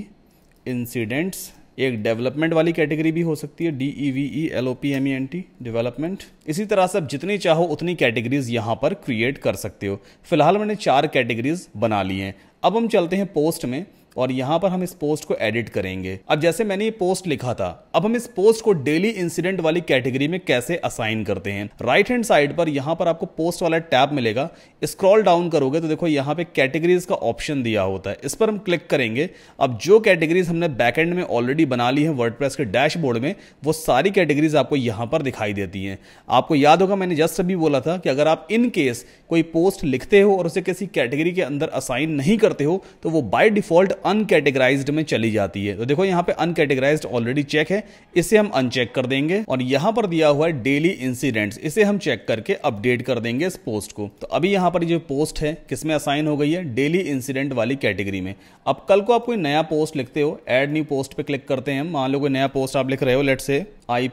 इंसिडेंट्स एक डेवलपमेंट वाली कैटेगरी भी हो सकती है D E V E L O P M E N T development इसी तरह से आप जितनी चाहो उतनी कैटेगरीज यहाँ पर क्रिएट कर सकते हो फिलहाल मैंने चार कैटेगरीज बना ली हैं अब हम चलते हैं पोस्ट में और यहाँ पर हम इस पोस्ट को एडिट करेंगे अब जैसे मैंने ये पोस्ट लिखा था अब हम इस पोस्ट को डेली इंसिडेंट वाली कैटेगरी में कैसे असाइन करते हैं राइट हैंड साइड पर यहाँ पर आपको पोस्ट वाला टैब मिलेगा स्क्रॉल डाउन करोगे तो देखो यहाँ पे कैटेगरीज का ऑप्शन दिया होता है इस पर हम क्लिक करेंगे अब जो कैटेगरीज हमने बैकएंड में ऑलरेडी बना ली है वर्ड के डैशबोर्ड में वो सारी कैटेगरीज आपको यहाँ पर दिखाई देती हैं आपको याद होगा मैंने जस्ट अभी बोला था कि अगर आप इन केस कोई पोस्ट लिखते हो और उसे किसी कैटेगरी के अंदर असाइन नहीं करते हो तो वो बाय डिफॉल्ट अनकेटेगराइज में चली जाती है तो देखो यहाँ पे अनकेटेगराइज ऑलरेडी चेक है इसे हम अनचेक कर देंगे और यहाँ पर दिया हुआ है डेली इंसिडेंट इसे हम चेक करके अपडेट कर देंगे इस पोस्ट को तो अभी यहाँ पर जो पोस्ट है किसमें असाइन हो गई है डेली इंसिडेंट वाली कैटेगरी में अब कल को आप कोई नया पोस्ट लिखते हो एड न्यू पोस्ट पे क्लिक करते हैं मान लो कोई नया पोस्ट आप लिख रहे हो लेट से आई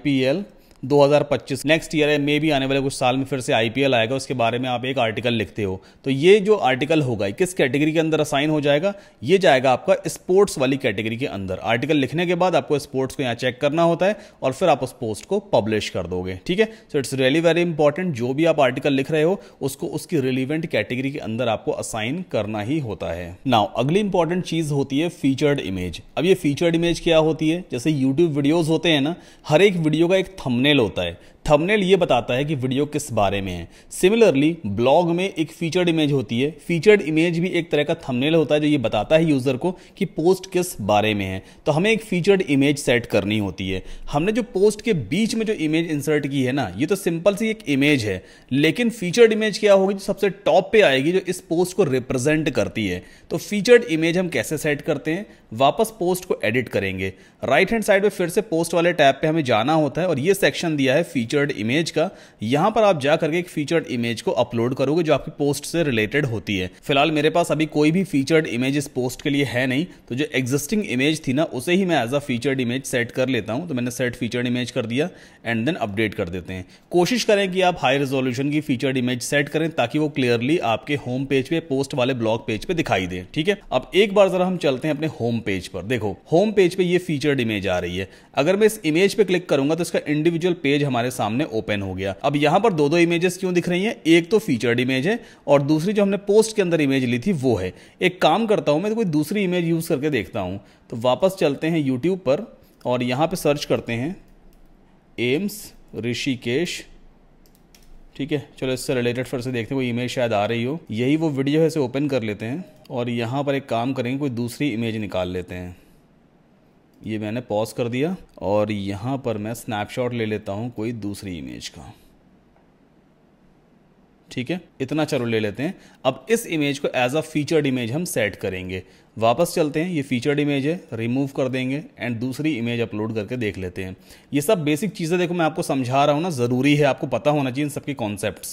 2025 नेक्स्ट ईयर है मे भी आने वाले कुछ साल में फिर से आईपीएल आएगा उसके बारे में आप एक आर्टिकल लिखते हो तो ये जो आर्टिकल होगा किस कैटेगरी के अंदर असाइन हो जाएगा ये जाएगा आपका स्पोर्ट्स वाली कैटेगरी के अंदर आर्टिकल लिखने के बाद आपको स्पोर्ट्स को यहाँ चेक करना होता है और फिर आप उस पोस्ट को पब्लिश कर दोगे ठीक है so it's really very important जो भी आप आर्टिकल लिख रहे हो उसको उसकी रिलीवेंट कैटेगरी के अंदर आपको असाइन करना ही होता है नाउ अगली इंपॉर्टेंट चीज होती है फीचर्ड इमेज अब ये फीचर्ड इमेज क्या होती है जैसे यूट्यूब वीडियोज होते हैं ना हर एक वीडियो का एक थमने मेल होता है थंबनेल ये बताता है कि वीडियो किस बारे में है सिमिलरली ब्लॉग में एक फीचर्ड इमेज होती है फीचर्ड इमेज भी एक तरह का थंबनेल होता है जो ये बताता है यूज़र को कि पोस्ट किस बारे में है तो हमें एक फीचर्ड इमेज सेट करनी होती है हमने जो पोस्ट के बीच में जो इमेज इंसर्ट की है ना ये तो सिंपल सी एक इमेज है लेकिन फीचर्ड इमेज क्या होगी जो सबसे टॉप पे आएगी जो इस पोस्ट को रिप्रेजेंट करती है तो फीचर्ड इमेज हम कैसे सेट करते हैं वापस पोस्ट को एडिट करेंगे राइट हैंड साइड में फिर से पोस्ट वाले टैब पे हमें जाना होता है और ये सेक्शन दिया है फीचर फीचर्ड इमेज का यहां पर आप जाकर के एक फीचर्ड इमेज को अपलोड करोगे जो आपकी पोस्ट से रिलेटेड होती है फिलहाल मेरे पास अभी कोई भी फीचर्ड इमेज इस पोस्ट के लिए है नहीं तो जो एग्जिस्टिंग इमेज थी ना उसे ही मैं as a featured image set कर लेता हूं तो मैंने सेट फीचर्ड इमेज कर दिया एंड देन अपडेट कर देते हैं कोशिश करें कि आप हाई रेजोल्यूशन की फीचर्ड इमेज सेट करें ताकि वो क्लियरली आपके होम पेज पे पोस्ट वाले ब्लॉग पेज पे दिखाई दे ठीक है अब एक बार जरा हम चलते हैं अपने होम पेज पर देखो होम पेज पे ये फीचर्ड इमेज आ रही है अगर मैं इस इमेज पे क्लिक करूंगा तो इसका इंडिविजुअल पेज हमारे साथ सामने ओपन हो गया अब यहां पर दो दो इमेजेस क्यों दिख रही हैं एक तो फीचर्ड इमेज है और दूसरी जो हमने पोस्ट के अंदर इमेज ली थी वो है एक काम करता हूं मैं तो कोई दूसरी इमेज यूज़ करके देखता हूं तो वापस चलते हैं यूट्यूब पर और यहां पर सर्च करते हैं एम्स ऋषिकेश ठीक है चलो इससे रिलेटेड फिर से देखते हैं कोई इमेज शायद आ रही हो यही वो वीडियो है इसे ओपन कर लेते हैं और यहाँ पर एक काम करेंगे कोई दूसरी इमेज निकाल लेते हैं ये मैंने पॉज कर दिया और यहाँ पर मैं स्नैपशॉट ले लेता हूँ कोई दूसरी इमेज का ठीक है इतना चलो ले लेते हैं अब इस इमेज को एज अ फीचर्ड इमेज हम सेट करेंगे वापस चलते हैं ये फीचर्ड इमेज है रिमूव कर देंगे एंड दूसरी इमेज अपलोड करके देख लेते हैं ये सब बेसिक चीज़ें देखो मैं आपको समझा रहा हूँ ना ज़रूरी है आपको पता होना चाहिए इन सबके कॉन्सेप्ट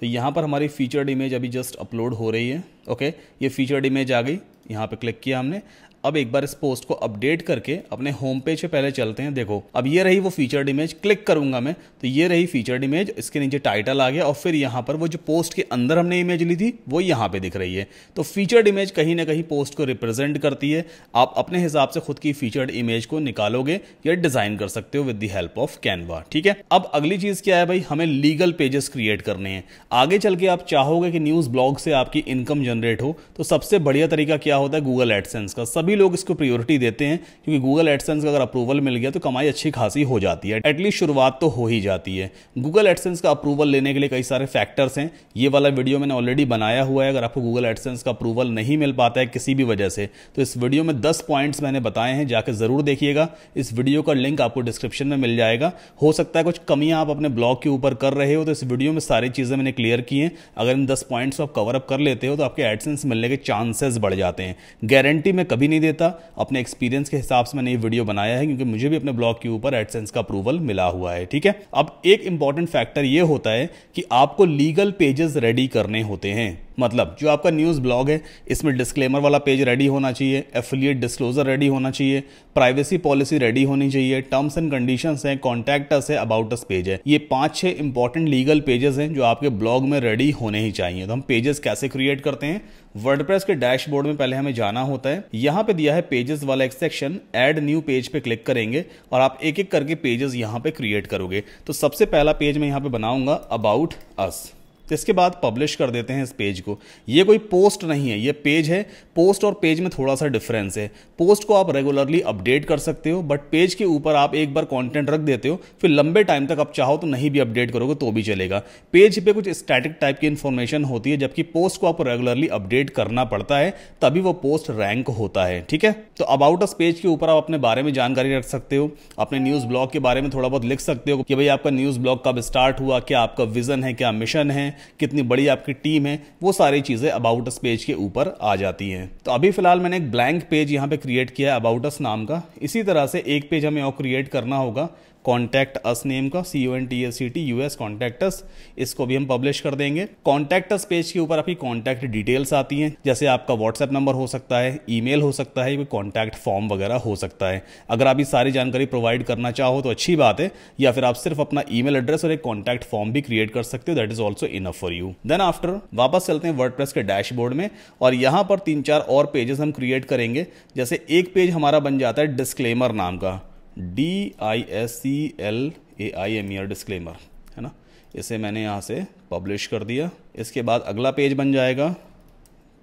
तो यहाँ पर हमारी फीचर्ड इमेज अभी जस्ट अपलोड हो रही है ओके ये फीचर्ड इमेज आ गई यहाँ पर क्लिक किया हमने अब एक बार इस पोस्ट को अपडेट करके अपने होम पेज पे पहले चलते हैं देखो अब ये रही वो फीचर्ड इमेज क्लिक करूंगा मैं तो ये रही फीचर्ड इमेज इसके नीचे टाइटल आ गया और फिर यहां पर वो जो पोस्ट के अंदर हमने इमेज ली थी वो यहां पे दिख रही है तो फीचर्ड इमेज कहीं ना कहीं पोस्ट को रिप्रेजेंट करती है आप अपने हिसाब से खुद की फीचर्ड इमेज को निकालोगे या डिजाइन कर सकते हो with the help of Canva ठीक है अब अगली चीज क्या है भाई हमें लीगल पेजेस क्रिएट करने हैं आगे चल के आप चाहोगे कि न्यूज ब्लॉग से आपकी इनकम जनरेट हो तो सबसे बढ़िया तरीका क्या होता है गूगल एडसेंस का सभी तभी लोग इसको प्रियोरिटी देते हैं क्योंकि गूगल एडसेंस का अगर अप्रूवल मिल गया तो कमाई अच्छी खासी हो जाती है एटलीस्ट शुरुआत तो हो ही जाती है गूगल एडसेंस का अप्रूवल लेने के लिए कई सारे फैक्टर्स हैं ये वाला वीडियो मैंने ऑलरेडी बनाया हुआ है अगर आपको गूगल एडसेंस का अप्रूवल नहीं मिल पाता है किसी भी वजह से तो इस वीडियो में दस पॉइंट्स मैंने बताए हैं जाकर ज़रूर देखिएगा इस वीडियो का लिंक आपको डिस्क्रिप्शन में मिल जाएगा हो सकता है कुछ कमियाँ आप अपने ब्लॉग के ऊपर कर रहे हो तो इस वीडियो में सारी चीज़ें मैंने क्लियर की हैं अगर इन दस पॉइंट्स को आप कवरअप कर लेते हो तो आपके एडसेंस मिलने के चांसेस बढ़ जाते हैं गारंटी में कभी नहीं देता अपने एक्सपीरियंस के हिसाब से मैंने ये वीडियो बनाया है क्योंकि मुझे भी अपने ब्लॉग के ऊपर एडसेंस का अप्रूवल मिला हुआ है ठीक है अब एक इंपॉर्टेंट फैक्टर ये होता है कि आपको लीगल पेजेस रेडी करने होते हैं मतलब जो आपका न्यूज़ ब्लॉग है इसमें डिस्क्लेमर वाला पेज रेडी होना चाहिए एफिलिएट डिस्क्लोजर रेडी होना चाहिए प्राइवेसी पॉलिसी रेडी होनी चाहिए टर्म्स एंड कंडीशंस हैं कॉन्टैक्ट अस है अबाउट अस पेज है ये पांच छह इंपॉर्टेंट लीगल पेजेस हैं जो आपके ब्लॉग में रेडी होने ही चाहिए तो हम पेजेस कैसे क्रिएट करते हैं वर्ड के डैशबोर्ड में पहले हमें जाना होता है यहाँ पे दिया है पेजेस वाला एक सेक्शन एड न्यू पेज पे क्लिक करेंगे और आप एक एक करके पेजेस यहाँ पे क्रिएट करोगे तो सबसे पहला पेज मैं यहाँ पे बनाऊंगा अबाउट अस इसके बाद पब्लिश कर देते हैं इस पेज को ये कोई पोस्ट नहीं है ये पेज है पोस्ट और पेज में थोड़ा सा डिफरेंस है पोस्ट को आप रेगुलरली अपडेट कर सकते हो बट पेज के ऊपर आप एक बार कंटेंट रख देते हो फिर लंबे टाइम तक आप चाहो तो नहीं भी अपडेट करोगे तो भी चलेगा पेज पे कुछ स्टैटिक टाइप की इन्फॉर्मेशन होती है जबकि पोस्ट को आपको रेगुलरली अपडेट करना पड़ता है तभी वो पोस्ट रैंक होता है ठीक है तो अबाउट अस पेज के ऊपर आप अपने बारे में जानकारी रख सकते हो अपने न्यूज़ ब्लॉग के बारे में थोड़ा बहुत लिख सकते हो कि भाई आपका न्यूज़ ब्लॉग कब स्टार्ट हुआ क्या आपका विजन है क्या मिशन है कितनी बड़ी आपकी टीम है वो सारी चीज़ें अबाउट अस पेज के ऊपर आ जाती हैं तो अभी फिलहाल मैंने एक ब्लैंक पेज यहाँ पे क्रिएट किया है अबाउट अस नाम का इसी तरह से एक पेज हमें और क्रिएट करना होगा कॉन्टैक्ट अस नेम का C U N T S C T U S contacts इसको भी हम पब्लिश कर देंगे कॉन्टैक्टस पेज के ऊपर आपकी कॉन्टैक्ट डिटेल्स आती हैं जैसे आपका व्हाट्सएप नंबर हो सकता है ईमेल हो सकता है कॉन्टैक्ट फॉर्म वगैरह हो सकता है अगर आप ये सारी जानकारी प्रोवाइड करना चाहो तो अच्छी बात है या फिर आप सिर्फ अपना मेल एड्रेस और एक कॉन्टैक्ट फॉर्म भी क्रिएट कर सकते हो that is also enough for you then after वापस चलते हैं वर्ड के डैशबोर्ड में और यहाँ पर तीन चार और पेजेस हम क्रिएट करेंगे जैसे एक पेज हमारा बन जाता है डिस्क्लेमर नाम का D I S C L A I M E R disclaimer है ना इसे मैंने यहाँ से पब्लिश कर दिया इसके बाद अगला पेज बन जाएगा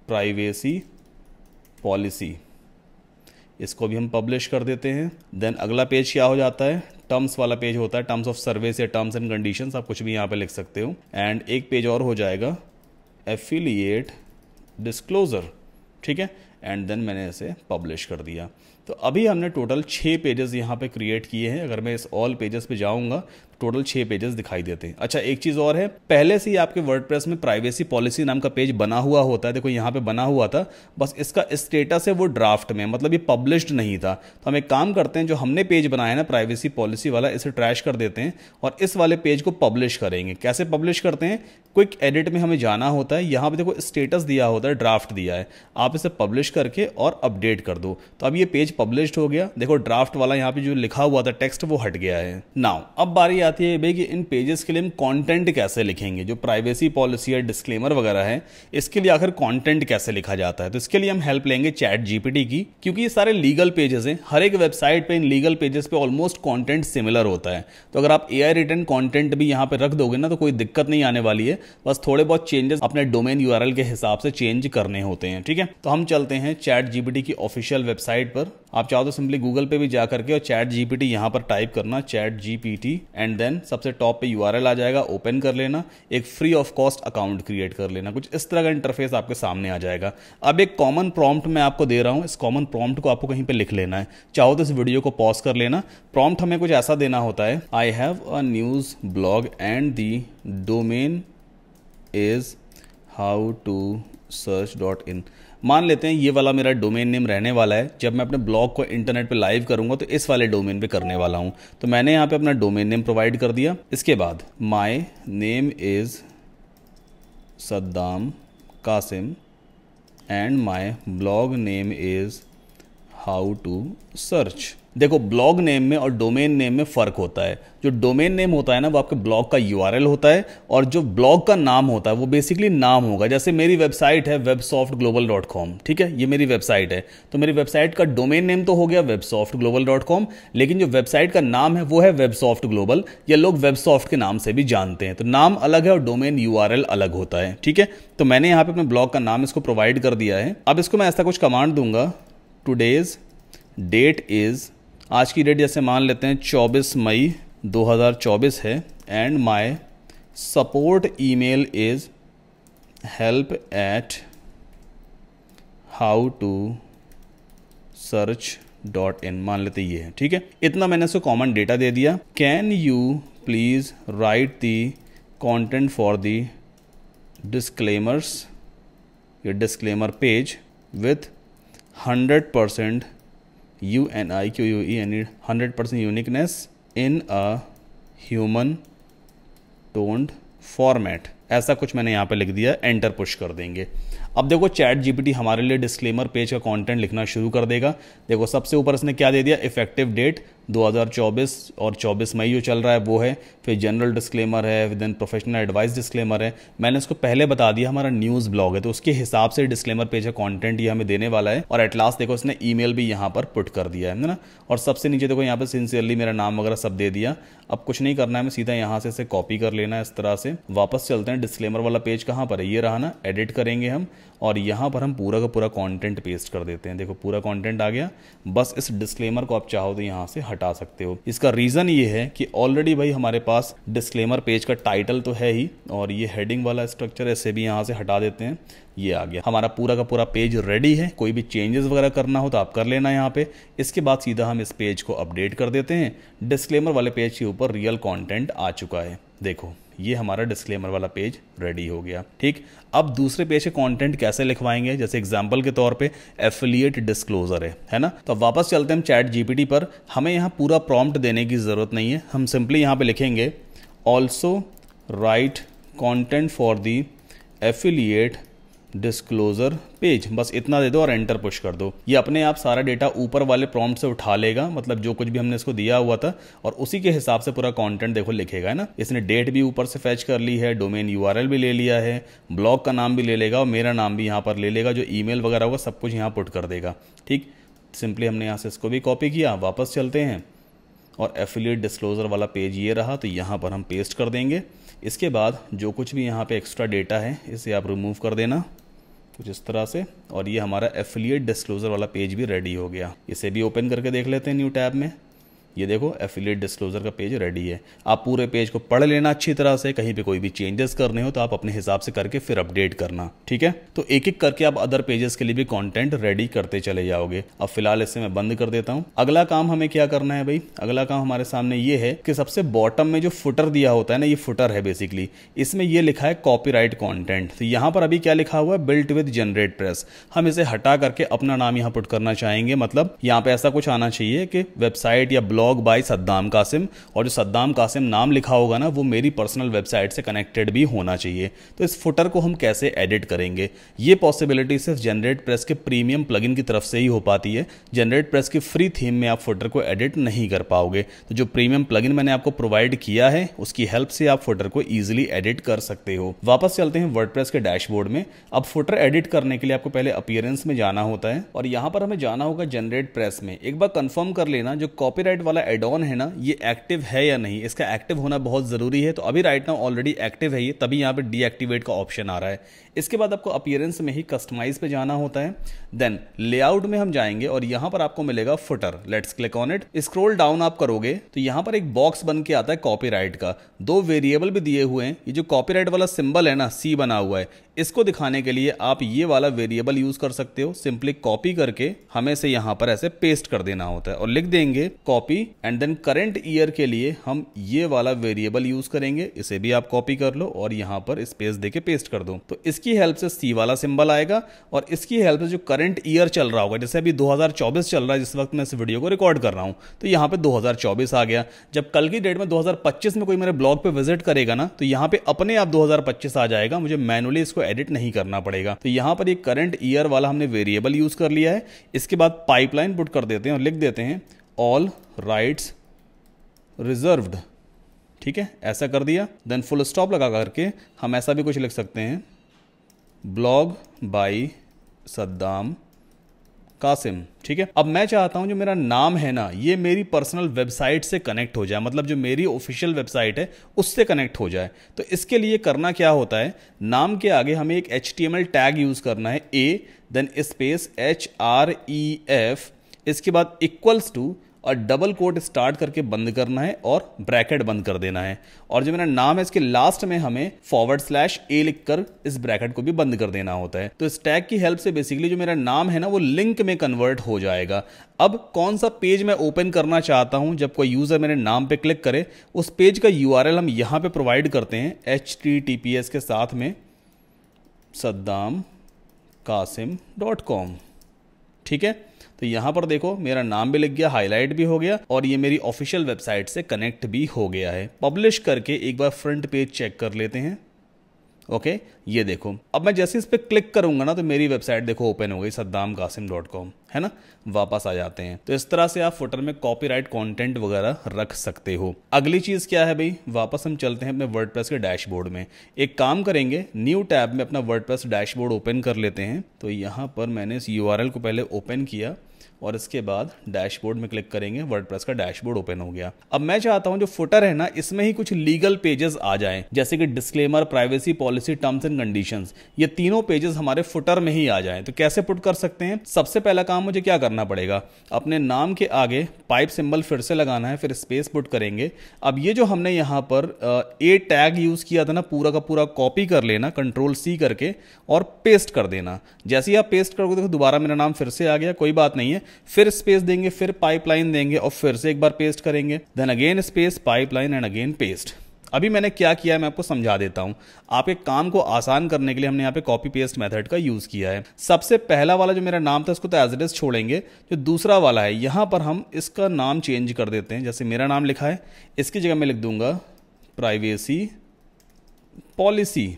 प्राइवेसी पॉलिसी इसको भी हम पब्लिश कर देते हैं देन अगला पेज क्या हो जाता है टर्म्स वाला पेज होता है टर्म्स ऑफ सर्विस या टर्म्स एंड कंडीशन आप कुछ भी यहाँ पे लिख सकते हो एंड एक पेज और हो जाएगा एफिलिएट डिस्क्लोज़र ठीक है एंड देन मैंने इसे पब्लिश कर दिया तो अभी हमने टोटल छः पेजेस यहाँ पे क्रिएट किए हैं अगर मैं इस ऑल पेजेस पे जाऊँगा तो टोटल छः पेजेस दिखाई देते हैं अच्छा एक चीज़ और है पहले से ही आपके वर्ड में प्राइवेसी पॉलिसी नाम का पेज बना हुआ होता है देखो यहाँ पे बना हुआ था बस इसका स्टेटस है वो ड्राफ्ट में मतलब ये पब्लिश्ड नहीं था तो हम एक काम करते हैं जो हमने पेज बनाया ना प्राइवेसी पॉलिसी वाला इसे ट्रैश कर देते हैं और इस वाले पेज को पब्लिश करेंगे कैसे पब्लिश करते हैं क्विक एडिट में हमें जाना होता है यहाँ पर देखो स्टेटस दिया होता है ड्राफ्ट दिया है आप इसे पब्लिश करके और अपडेट कर दो तो अब ये पेज पब्लिश्ड हो गया देखो ड्राफ्ट वाला यहाँ पे जो लिखा हुआ था टेक्स्ट वो हट गया है नाउ अब बारी आती है भाई कि इन पेजेस के लिए हम कंटेंट कैसे लिखेंगे जो प्राइवेसी पॉलिसी या डिस्क्लेमर वगैरह है इसके लिए आखिर कंटेंट कैसे लिखा जाता है तो इसके लिए हम हेल्प लेंगे चैट जीपीटी की क्योंकि ये सारे लीगल पेजेस हैं हर एक वेबसाइट पर इन लीगल पेजेस पे ऑलमोस्ट कॉन्टेंट सिमिलर होता है तो अगर आप ए आई रिटर्न कॉन्टेंट भी यहाँ पे रख दोगे ना तो कोई दिक्कत नहीं आने वाली है बस थोड़े बहुत चेंजेस अपने डोमेन यू के हिसाब से चेंज करने होते हैं ठीक है तो हम चलते हैं चैट जीपीटी की ऑफिशियल वेबसाइट पर आप चाहो तो सिंपली गूगल पे भी जा करके और चैट जीपीटी यहाँ पर टाइप करना चैट जीपीटी एंड देन सबसे टॉप पे यूआरएल आ जाएगा ओपन कर लेना एक free of cost account create कर लेना कुछ इस तरह का इंटरफेस आपके सामने आ जाएगा अब एक कॉमन प्रॉम्प्ट मैं आपको दे रहा हूँ इस कॉमन प्रॉम्प्ट को आपको कहीं पर लिख लेना है चाहो तो इस वीडियो को पॉज कर लेना प्रॉम्प्ट हमें कुछ ऐसा देना होता है I have a news blog and the domain is how to search dot in मान लेते हैं ये वाला मेरा डोमेन नेम रहने वाला है जब मैं अपने ब्लॉग को इंटरनेट पे लाइव करूंगा तो इस वाले डोमेन पे करने वाला हूँ तो मैंने यहाँ पे अपना डोमेन नेम प्रोवाइड कर दिया इसके बाद my name is Saddam Kasim and my blog name is how to search देखो ब्लॉग नेम में और डोमेन नेम में फ़र्क होता है जो डोमेन नेम होता है ना वो आपके ब्लॉग का यू होता है और जो ब्लॉग का नाम होता है वो बेसिकली नाम होगा जैसे मेरी वेबसाइट है वेबसॉफ्ट ग्लोबल डॉट कॉम ठीक है ये मेरी वेबसाइट है तो मेरी वेबसाइट का डोमेन नेम तो हो गया वेबसॉफ्ट ग्लोबल डॉट कॉम लेकिन जो वेबसाइट का नाम है वो है वेबसॉफ्ट ग्लोबल या लोग वेबसॉफ्ट के नाम से भी जानते हैं तो नाम अलग है और डोमेन यू अलग होता है ठीक है तो मैंने यहाँ पे अपने ब्लॉग का नाम इसको प्रोवाइड कर दिया है अब इसको मैं ऐसा कुछ कमांड दूंगा टुडेज डेट इज़ आज की डेट जैसे मान लेते हैं 24 मई 2024 है and my support email is help at how to search dot in मान लेते ये है ठीक है इतना मैंने इसको कॉमन डेटा दे दिया can you please write the content for the disclaimers ये disclaimer page with hundred percent U N I Q U E hundred percent uniqueness in uniqueness in a format ऐसा कुछ मैंने यहाँ पे लिख दिया एंटर पुश कर देंगे अब देखो चैट जीपीटी हमारे लिए डिस्क्लेमर पेज का कंटेंट लिखना शुरू कर देगा देखो सबसे ऊपर इसने क्या दे दिया इफेक्टिव डेट 2024 और 24 मई जो चल रहा है वो है फिर जनरल डिस्क्लेमर है इन प्रोफेशनल एडवाइस डिस्क्लेमर है मैंने इसको पहले बता दिया हमारा न्यूज़ ब्लॉग है तो उसके हिसाब से डिस्क्लेमर पेज है कंटेंट ये हमें देने वाला है और एट लास्ट देखो इसने ईमेल भी यहाँ पर पुट कर दिया है ना और सबसे नीचे देखो यहाँ पर सिंसियरली मेरा नाम वगैरह सब दे दिया अब कुछ नहीं करना है मैं सीधा यहाँ से इसे कॉपी कर लेना है इस तरह से वापस चलते हैं डिस्क्लेमर वाला पेज कहाँ पर है ये रहा ना एडिट करेंगे हम और यहाँ पर हम पूरा का पूरा कंटेंट पेस्ट कर देते हैं देखो पूरा कंटेंट आ गया बस इस डिस्क्लेमर को आप चाहो तो यहाँ से हटा सकते हो इसका रीज़न ये है कि ऑलरेडी भाई हमारे पास डिस्क्लेमर पेज का टाइटल तो है ही और ये हेडिंग वाला स्ट्रक्चर ऐसे भी यहाँ से हटा देते हैं ये आ गया हमारा पूरा का पूरा पेज रेडी है कोई भी चेंजेस वगैरह करना हो तो आप कर लेना यहाँ पे इसके बाद सीधा हम इस पेज को अपडेट कर देते हैं डिस्क्लेमर वाले पेज के ऊपर रियल कंटेंट आ चुका है देखो ये हमारा डिस्क्लेमर वाला पेज रेडी हो गया ठीक अब दूसरे पेज के कंटेंट कैसे लिखवाएंगे जैसे एग्जांपल के तौर पे एफिलिएट डिस्क्लोजर है है ना तो वापस चलते हैं हम चैट जीपीटी पर हमें यहाँ पूरा प्रॉम्प्ट देने की ज़रूरत नहीं है हम सिंपली यहाँ पे लिखेंगे also write content for the affiliate disclosure page बस इतना दे दो और एंटर पुश कर दो ये अपने आप सारा डेटा ऊपर वाले प्रॉम्प्ट से उठा लेगा मतलब जो कुछ भी हमने इसको दिया हुआ था और उसी के हिसाब से पूरा कंटेंट देखो लिखेगा है ना इसने डेट भी ऊपर से फैच कर ली है डोमेन यू भी ले लिया है ब्लॉग का नाम भी ले लेगा और मेरा नाम भी यहाँ पर ले लेगा जो ई वगैरह होगा सब कुछ यहाँ पुट कर देगा ठीक सिंपली हमने यहाँ से इसको भी कॉपी किया वापस चलते हैं और एफिलियट डिस्क्लोज़र वाला पेज ये रहा तो यहाँ पर हम पेस्ट कर देंगे इसके बाद जो कुछ भी यहाँ पे एक्स्ट्रा डेटा है इसे आप रिमूव कर देना कुछ इस तरह से और ये हमारा एफिलिएट डिस्क्लोजर वाला पेज भी रेडी हो गया इसे भी ओपन करके देख लेते हैं न्यू टैब में ये देखो एफिलेट डिस्क्लोजर का पेज रेडी है आप पूरे पेज को पढ़ लेना अच्छी तरह से कहीं पे कोई भी चेंजेस करने हो तो आप अपने हिसाब से करके फिर अपडेट करना ठीक है तो एक एक करके आप अदर पेजेस के लिए भी कंटेंट रेडी करते चले जाओगे अब फिलहाल इसे मैं बंद कर देता हूँ अगला काम हमें क्या करना है भाई अगला काम हमारे सामने ये है कि सबसे बॉटम में जो फुटर दिया होता है ना ये फुटर है बेसिकली इसमें यह लिखा है कॉपी राइट तो यहाँ पर अभी क्या लिखा हुआ है बिल्ट विद जनरेट प्रेस हम इसे हटा करके अपना नाम यहाँ पुट करना चाहेंगे मतलब यहाँ पे ऐसा कुछ आना चाहिए कि वेबसाइट या blog blog by Saddam Kasim और जो सद्दाम कासिम नाम लिखा होगा ना वो मेरी पर्सनल वेबसाइट से कनेक्टेड भी होना चाहिए तो इस फुटर को हम कैसे एडिट करेंगे ये पॉसिबिलिटी सिर्फ जनरेट प्रेस के प्रीमियम प्लगइन की तरफ से ही हो पाती है जनरेट प्रेस की फ्री थीम में आप फुटर को एडिट नहीं कर पाओगे तो जो प्रीमियम प्लगइन मैंने आपको प्रोवाइड किया है उसकी हेल्प से आप फुटर को ईजिली एडिट कर सकते हो वापस चलते हैं वर्ड के डैशबोर्ड में अब फुटर एडिट करने के लिए आपको पहले अपियरेंस में जाना होता है और यहां पर हमें जाना होगा जनरेट प्रेस में एक बार कंफर्म कर लेना जो कॉपीराइट वाला एड ऑन है ना ये एक्टिव है या नहीं इसका एक्टिव होना बहुत ज़रूरी है तो अभी राइट नाउ ऑलरेडी एक्टिव है ये तभी यहाँ पे डीएक्टिवेट का ऑप्शन आ रहा है इसके बाद आपको अपियरेंस में ही कस्टमाइज पे जाना होता है देन लेआउट में हम जाएंगे और यहां पर आपको मिलेगा footer let's click on it scroll down आप करोगे तो यहां पर एक बॉक्स बन के आता है कॉपी का दो वेरिएबल भी दिए हुए हैं ये जो कॉपी वाला सिंबल है ना सी बना हुआ है इसको दिखाने के लिए आप ये वाला वेरिएबल यूज कर सकते हो सिंपली कॉपी करके हमें से यहां पर ऐसे पेस्ट कर देना होता है और लिख देंगे कॉपी होगी एंड देन करेंट ईयर के लिए हम ये वाला वेरिएबल यूज करेंगे इसे भी आप कॉपी कर लो और यहाँ पर स्पेस देके पेस्ट कर दो तो इसकी हेल्प से सी वाला सिंबल आएगा और इसकी हेल्प से जो करंट ईयर चल रहा होगा जैसे अभी 2024 चल रहा है जिस वक्त मैं इस वीडियो को रिकॉर्ड कर रहा हूँ तो यहाँ पे 2024 आ गया जब कल की डेट में 2025 में कोई मेरे ब्लॉग पर विजिट करेगा ना तो यहाँ पे अपने आप दो आ जाएगा मुझे मैनुअली इसको एडिट नहीं करना पड़ेगा तो यहाँ पर ये करंट ईयर वाला हमने वेरिएबल यूज कर लिया है इसके बाद पाइपलाइन पुट कर देते हैं और लिख देते हैं ऑल राइट्स रिजर्वड ठीक है ऐसा कर दिया देन फुल स्टॉप लगा करके हम ऐसा भी कुछ लिख सकते हैं ब्लॉग बाई सद्दाम कासिम ठीक है अब मैं चाहता हूं जो मेरा नाम है ना ये मेरी पर्सनल वेबसाइट से कनेक्ट हो जाए मतलब जो मेरी ऑफिशियल वेबसाइट है उससे कनेक्ट हो जाए तो इसके लिए करना क्या होता है नाम के आगे हमें एक एच टैग यूज करना है A then space H R E F इसके बाद इक्वल्स टू और डबल कोट स्टार्ट करके बंद करना है और ब्रैकेट बंद कर देना है और जो मेरा नाम है इसके लास्ट में हमें फॉरवर्ड स्लैश ए लिखकर इस ब्रैकेट को भी बंद कर देना होता है तो इस टैग की हेल्प से बेसिकली जो मेरा नाम है ना वो लिंक में कन्वर्ट हो जाएगा अब कौन सा पेज मैं ओपन करना चाहता हूँ जब कोई यूज़र मेरे नाम पे क्लिक करे उस पेज का यू हम यहाँ पर प्रोवाइड करते हैं एच के साथ में सद्दाम कासिम डॉट कॉम ठीक है तो यहाँ पर देखो मेरा नाम भी लिख गया हाईलाइट भी हो गया और ये मेरी ऑफिशियल वेबसाइट से कनेक्ट भी हो गया है पब्लिश करके एक बार फ्रंट पेज चेक कर लेते हैं ओके okay, ये देखो अब मैं जैसे इस पर क्लिक करूंगा ना तो मेरी वेबसाइट देखो ओपन हो गई सद्दाम है ना वापस आ जाते हैं तो इस तरह से आप फुटर में कॉपीराइट कंटेंट वगैरह रख सकते हो अगली चीज क्या है भाई वापस हम चलते हैं अपने वर्डप्रेस के डैशबोर्ड में एक काम करेंगे न्यू टैब में अपना वर्डप्रेस डैशबोर्ड ओपन कर लेते हैं तो यहां पर मैंने इस यू को पहले ओपन किया और इसके बाद डैशबोर्ड में क्लिक करेंगे वर्ड का डैशबोर्ड ओपन हो गया अब मैं चाहता हूँ जो फुटर है ना इसमें ही कुछ लीगल पेजेस आ जाए जैसे कि disclaimer privacy policy terms and condition ये तीनों पेजेस हमारे फुटर में ही आ जाए तो कैसे पुट कर सकते हैं सबसे पहला काम मुझे क्या करना पड़ेगा अपने नाम के आगे पाइप सिंबल फिर से लगाना है फिर स्पेस पुट करेंगे अब ये जो हमने यहाँ पर ए टैग यूज़ किया था ना पूरा का पूरा कॉपी कर लेना कंट्रोल सी करके और पेस्ट कर देना जैसे ही आप पेस्ट करोगे देखो दोबारा मेरा नाम फिर से आ गया कोई बात नहीं है फिर स्पेस देंगे फिर पाइपलाइन देंगे और फिर से एक बार पेस्ट करेंगे then again space pipeline and again paste अभी मैंने क्या किया है मैं आपको समझा देता हूं आपके काम को आसान करने के लिए हमने यहाँ पे कॉपी पेस्ट मेथड का यूज़ किया है सबसे पहला वाला जो मेरा नाम था उसको तो एज इट छोड़ेंगे जो दूसरा वाला है यहां पर हम इसका नाम चेंज कर देते हैं जैसे मेरा नाम लिखा है इसकी जगह मैं लिख दूंगा प्राइवेसी पॉलिसी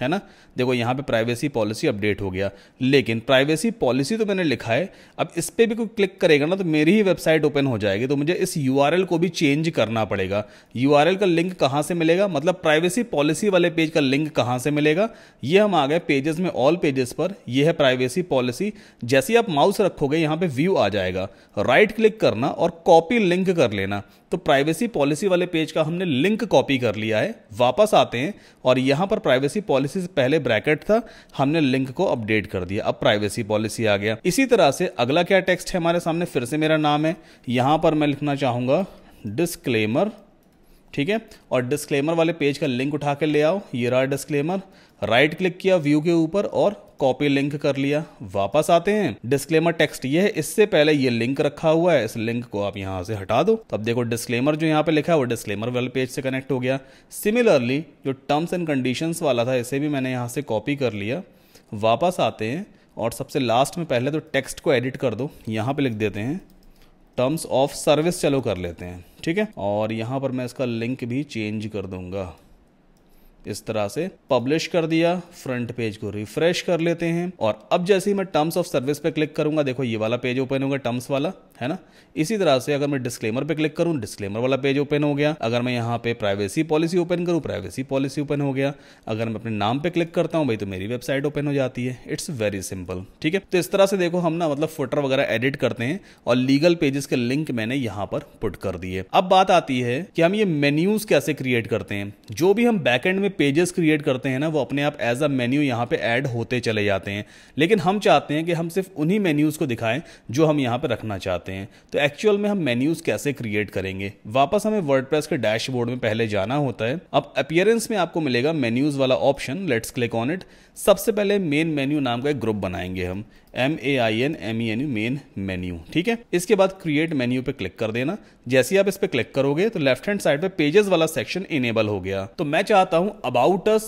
है ना देखो यहाँ पे प्राइवेसी पॉलिसी अपडेट हो गया लेकिन प्राइवेसी पॉलिसी तो मैंने लिखा है अब इस पर भी कोई क्लिक करेगा ना तो मेरी ही वेबसाइट ओपन हो जाएगी तो मुझे इस यू को भी चेंज करना पड़ेगा यू का लिंक कहाँ से मिलेगा मतलब प्राइवेसी पॉलिसी वाले पेज का लिंक कहाँ से मिलेगा ये हम आ गए पेजेस में ऑल पेजेस पर यह है प्राइवेसी पॉलिसी जैसे ही आप माउस रखोगे यहाँ पर व्यू आ जाएगा राइट क्लिक करना और कॉपी लिंक कर लेना तो प्राइवेसी पॉलिसी वाले पेज का हमने लिंक कॉपी कर लिया है वापस आते हैं और यहाँ पर प्राइवेसी पॉलिसी से पहले ब्रैकेट था हमने लिंक को अपडेट कर दिया अब प्राइवेसी पॉलिसी आ गया इसी तरह से अगला क्या टेक्स्ट है हमारे सामने फिर से मेरा नाम है यहां पर मैं लिखना चाहूंगा डिस्क्लेमर ठीक है और डिस्क्लेमर वाले पेज का लिंक उठा के ले आओ ये रहा डिस्क्लेमर राइट क्लिक किया व्यू के ऊपर और कॉपी लिंक कर लिया वापस आते हैं डिस्क्लेमर टेक्स्ट ये है इससे पहले ये लिंक रखा हुआ है इस लिंक को आप यहाँ से हटा दो तब देखो डिस्क्लेमर जो यहाँ पे लिखा है वो डिस्क्लेमर वाले पेज से कनेक्ट हो गया सिमिलरली जो टर्म्स एंड कंडीशंस वाला था इसे भी मैंने यहाँ से कॉपी कर लिया वापस आते हैं और सबसे लास्ट में पहले तो टेक्स्ट को एडिट कर दो यहाँ पर लिख देते हैं टर्म्स ऑफ सर्विस चलो कर लेते हैं ठीक है और यहाँ पर मैं इसका लिंक भी चेंज कर दूंगा इस तरह से पब्लिश कर दिया फ्रंट पेज को रिफ्रेश कर लेते हैं और अब जैसे ही मैं टर्म्स ऑफ सर्विस पे क्लिक करूंगा देखो ये वाला पेज ओपन होगा टर्म्स वाला है ना इसी तरह से अगर मैं डिस्क्लेमर पे क्लिक करूं डिस्क्लेमर वाला पेज ओपन हो गया अगर मैं यहाँ पे प्राइवेसी पॉलिसी ओपन करूँ प्राइवेसी पॉलिसी ओपन हो गया अगर मैं अपने नाम पे क्लिक करता हूँ भाई तो मेरी वेबसाइट ओपन हो जाती है इट्स वेरी सिंपल ठीक है तो इस तरह से देखो हम ना मतलब फोटर वगैरह एडिट करते हैं और लीगल पेजेस के लिंक मैंने यहाँ पर पुट कर दिए अब बात आती है कि हम ये मेन्यूज कैसे क्रिएट करते हैं जो भी हम बैकेंड में पेजेस क्रिएट करते हैं ना वो अपने आप एज अ मेन्यू यहाँ पे ऐड होते चले जाते हैं लेकिन हम चाहते हैं कि हम सिर्फ उन्हीं मेन्यूज़ को दिखाएं जो हम यहाँ पे रखना चाहते हैं तो एक्चुअल में हम मेन्यूज़ कैसे क्रिएट करेंगे वापस हमें वर्ड के डैशबोर्ड में पहले जाना होता है अब अपियरेंस में आपको मिलेगा मेन्यूज़ वाला option let's click on it सबसे पहले मेन मेन्यू नाम का एक ग्रुप बनाएंगे हम M A I N M E N U main menu ठीक है इसके बाद क्रिएट मेन्यू पे क्लिक कर देना जैसे ही आप इस पे क्लिक करोगे तो लेफ्ट हैंड साइड पे पेजेस वाला सेक्शन इनेबल हो गया तो मैं चाहता हूं अबाउट अस